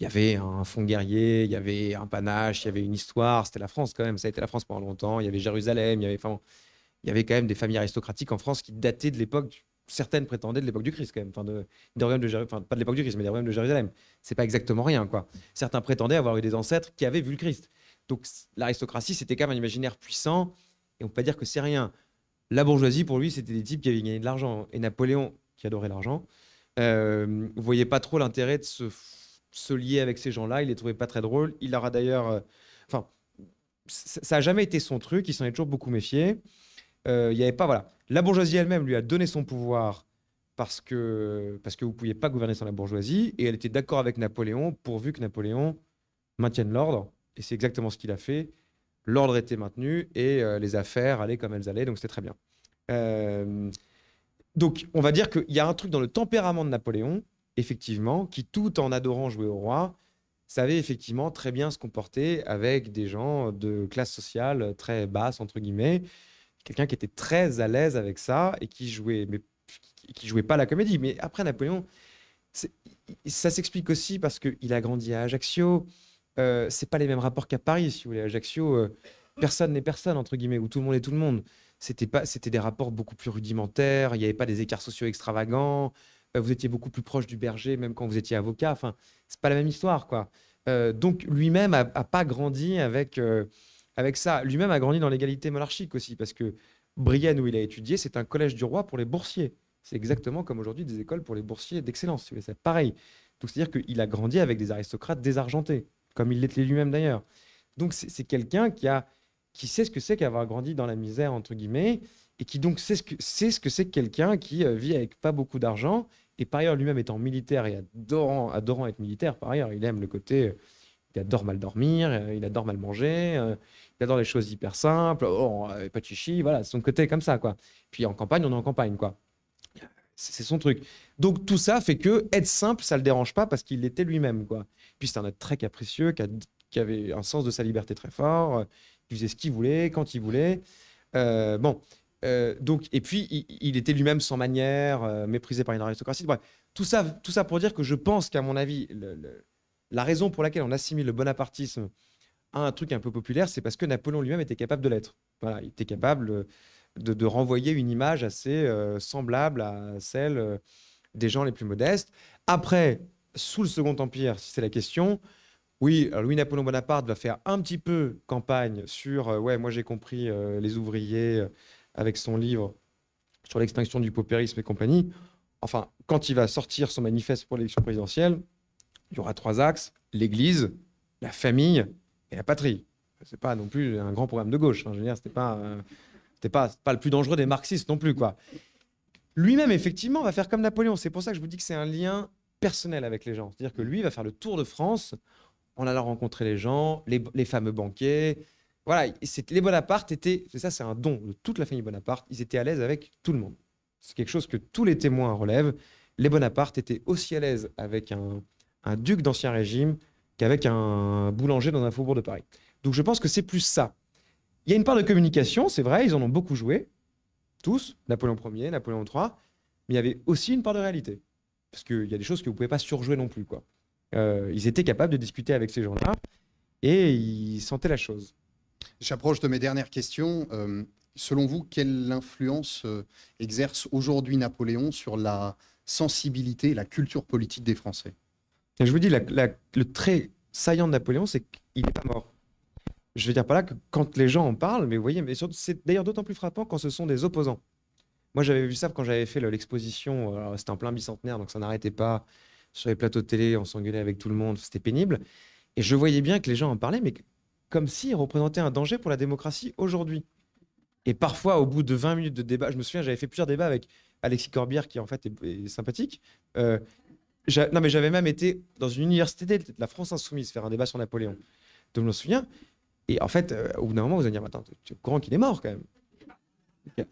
il y avait un fond guerrier, il y avait un panache, il y avait une histoire. C'était la France quand même. Ça a été la France pendant longtemps. Il y avait Jérusalem, il y avait, enfin, il y avait quand même des familles aristocratiques en France qui dataient de l'époque certaines prétendaient de l'époque du Christ, quand même, enfin, de, de pas de l'époque du Christ, mais des royaumes de Jérusalem. C'est pas exactement rien, quoi. Certains prétendaient avoir eu des ancêtres qui avaient vu le Christ. Donc l'aristocratie, c'était quand même un imaginaire puissant, et on peut pas dire que c'est rien. La bourgeoisie, pour lui, c'était des types qui avaient gagné de l'argent. Et Napoléon, qui adorait l'argent, ne euh, voyait pas trop l'intérêt de se, lier avec ces gens-là. Il les trouvait pas très drôles. Il aura d'ailleurs. Euh, enfin, ça n'a jamais été son truc. Il s'en est toujours beaucoup méfié. Euh, il avait pas. Voilà. La bourgeoisie elle-même lui a donné son pouvoir parce que, parce que vous ne pouviez pas gouverner sans la bourgeoisie. Et elle était d'accord avec Napoléon, pourvu que Napoléon maintienne l'ordre. Et c'est exactement ce qu'il a fait. L'ordre était maintenu et euh, les affaires allaient comme elles allaient, donc c'était très bien. Euh, donc, on va dire qu'il y a un truc dans le tempérament de Napoléon, effectivement, qui, tout en adorant jouer au roi, savait effectivement très bien se comporter avec des gens de classe sociale très basse, entre guillemets, quelqu'un qui était très à l'aise avec ça et qui jouait, mais qui jouait pas la comédie. Mais après Napoléon, ça s'explique aussi parce qu'il a grandi à Ajaccio. Euh, c'est pas les mêmes rapports qu'à Paris, si vous voulez. Ajaccio, euh, personne n'est personne entre guillemets, où tout le monde est tout le monde. C'était pas, c'était des rapports beaucoup plus rudimentaires. Il n'y avait pas des écarts sociaux extravagants. Euh, vous étiez beaucoup plus proche du berger, même quand vous étiez avocat. Enfin, c'est pas la même histoire, quoi. Euh, donc lui-même a, a, pas grandi avec avec ça. Lui-même a grandi dans l'égalité monarchique aussi, parce que Brienne, où il a étudié, c'est un collège du roi pour les boursiers. C'est exactement comme aujourd'hui des écoles pour les boursiers d'excellence. C'est pareil. Donc, c'est-à-dire qu'il a grandi avec des aristocrates désargentés, comme il l'était lui-même d'ailleurs. Donc, c'est quelqu'un qui, a, qui sait ce que c'est qu'avoir grandi dans la misère, entre guillemets, et qui donc sait ce que c'est ce que quelqu'un qui euh, vit avec pas beaucoup d'argent, et par ailleurs, lui-même étant militaire et adorant, adorant être militaire, par ailleurs, il aime le côté. Euh, il adore mal dormir, euh, il adore mal manger, il adore les choses hyper simples, oh, pas de chichi, voilà, son côté comme ça, quoi. Puis en campagne, on est en campagne, quoi. C'est son truc. Donc tout ça fait que être simple, ça le dérange pas parce qu'il l'était lui-même, quoi. Puis c'est un être très capricieux, qui, avait un sens de sa liberté très fort, qui euh, faisait ce qu'il voulait, quand il voulait. Euh, bon, euh, donc, et puis, il, était lui-même sans manière, méprisé par une aristocratie. Bref, tout ça, tout ça pour dire que je pense qu'à mon avis, la raison pour laquelle on assimile le bonapartisme un truc un peu populaire, c'est parce que Napoléon lui-même était capable de l'être. Voilà, il était capable euh, de, renvoyer une image assez euh, semblable à celle euh, des gens les plus modestes. Après, sous le Second Empire, si c'est la question, oui, Louis-Napoléon Bonaparte va faire un petit peu campagne sur, ouais, moi j'ai compris les ouvriers avec son livre sur l'extinction du paupérisme et compagnie. Enfin, quand il va sortir son manifeste pour l'élection présidentielle, il y aura trois axes, l'Église, la famille et la patrie. C'est pas non plus un grand programme de gauche. Hein, je c'était pas, euh, pas, pas le plus dangereux des marxistes non plus, quoi. Lui-même, effectivement, va faire comme Napoléon. C'est pour ça que je vous dis que c'est un lien personnel avec les gens. C'est-à-dire que lui va faire le tour de France en allant rencontrer les gens, les, fameux banquiers. Voilà, les Bonaparte étaient, c'est ça, c'est un don de toute la famille Bonaparte. Ils étaient à l'aise avec tout le monde. C'est quelque chose que tous les témoins relèvent. Les Bonaparte étaient aussi à l'aise avec un duc d'ancien régime qu'avec un boulanger dans un faubourg de Paris. Donc je pense que c'est plus ça. Il y a une part de communication, c'est vrai, ils en ont beaucoup joué, tous, Napoléon Ier, Napoléon III, mais il y avait aussi une part de réalité. Parce qu'il y a des choses que vous ne pouvez pas surjouer non plus. Euh, ils étaient capables de discuter avec ces gens-là et ils sentaient la chose. J'approche de mes dernières questions. Euh, selon vous, quelle influence euh, exerce aujourd'hui Napoléon sur la sensibilité et la culture politique des Français je vous dis, le trait saillant de Napoléon, c'est qu'il n'est pas mort. Je veux dire pas là que quand les gens en parlent, mais vous voyez, mais c'est d'ailleurs d'autant plus frappant quand ce sont des opposants. Moi, j'avais vu ça quand j'avais fait l'exposition, c'était en plein bicentenaire, donc ça n'arrêtait pas. Sur les plateaux de télé, on s'engueulait avec tout le monde, c'était pénible. Et je voyais bien que les gens en parlaient, mais comme s'ils représentaient un danger pour la démocratie aujourd'hui. Et parfois, au bout de 20 minutes de débat, je me souviens, j'avais fait plusieurs débats avec Alexis Corbière, qui en fait est, sympathique, euh, non, mais j'avais même été dans une université de la France Insoumise faire un débat sur Napoléon. Donc, je me souviens. Et en fait, euh, au bout d'un moment, vous allez dire Attends, tu es au courant qu'il est mort quand même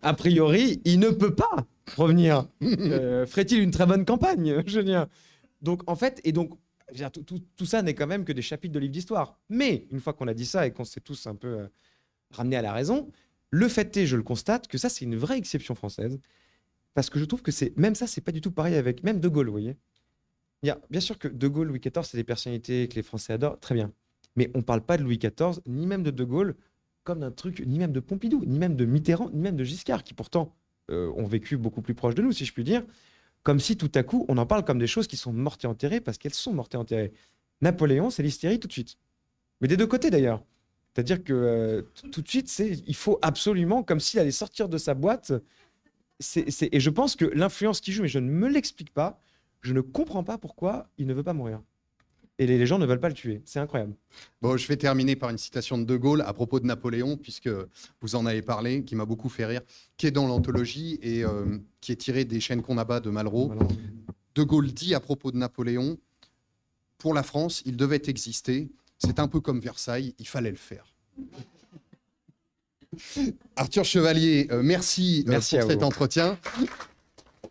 a priori, il ne peut pas revenir. Euh, ferait-il une très bonne campagne, je veux Donc, en fait, et donc, tout, ça n'est quand même que des chapitres de livres d'histoire. Mais, une fois qu'on a dit ça et qu'on s'est tous un peu euh, ramenés à la raison, le fait est, je le constate, que ça, c'est une vraie exception française. Parce que je trouve que c'est même ça, c'est pas du tout pareil avec même De Gaulle, vous voyez bien sûr que De Gaulle, Louis XIV, c'est des personnalités que les Français adorent, très bien. Mais on ne parle pas de Louis XIV, ni même de De Gaulle, comme d'un truc, ni même de Pompidou, ni même de Mitterrand, ni même de Giscard, qui pourtant euh, ont vécu beaucoup plus proche de nous, si je puis dire, comme si tout à coup, on en parle comme des choses qui sont mortes et enterrées, parce qu'elles sont mortes et enterrées. Napoléon, c'est l'hystérie tout de suite. Mais des deux côtés d'ailleurs. C'est-à-dire que euh, tout de suite, il faut absolument, comme s'il allait sortir de sa boîte. et je pense que l'influence qui joue, mais je ne me l'explique pas, je ne comprends pas pourquoi il ne veut pas mourir. Et les, gens ne veulent pas le tuer. C'est incroyable. Bon, je vais terminer par une citation de De Gaulle à propos de Napoléon, puisque vous en avez parlé, qui m'a beaucoup fait rire, qui est dans l'anthologie et euh, qui est tirée des chaînes qu'on abat de Malraux. De Gaulle dit à propos de Napoléon, pour la France, il devait exister. C'est un peu comme Versailles, il fallait le faire. Arthur Chevalier, euh, merci, euh, merci pour cet entretien.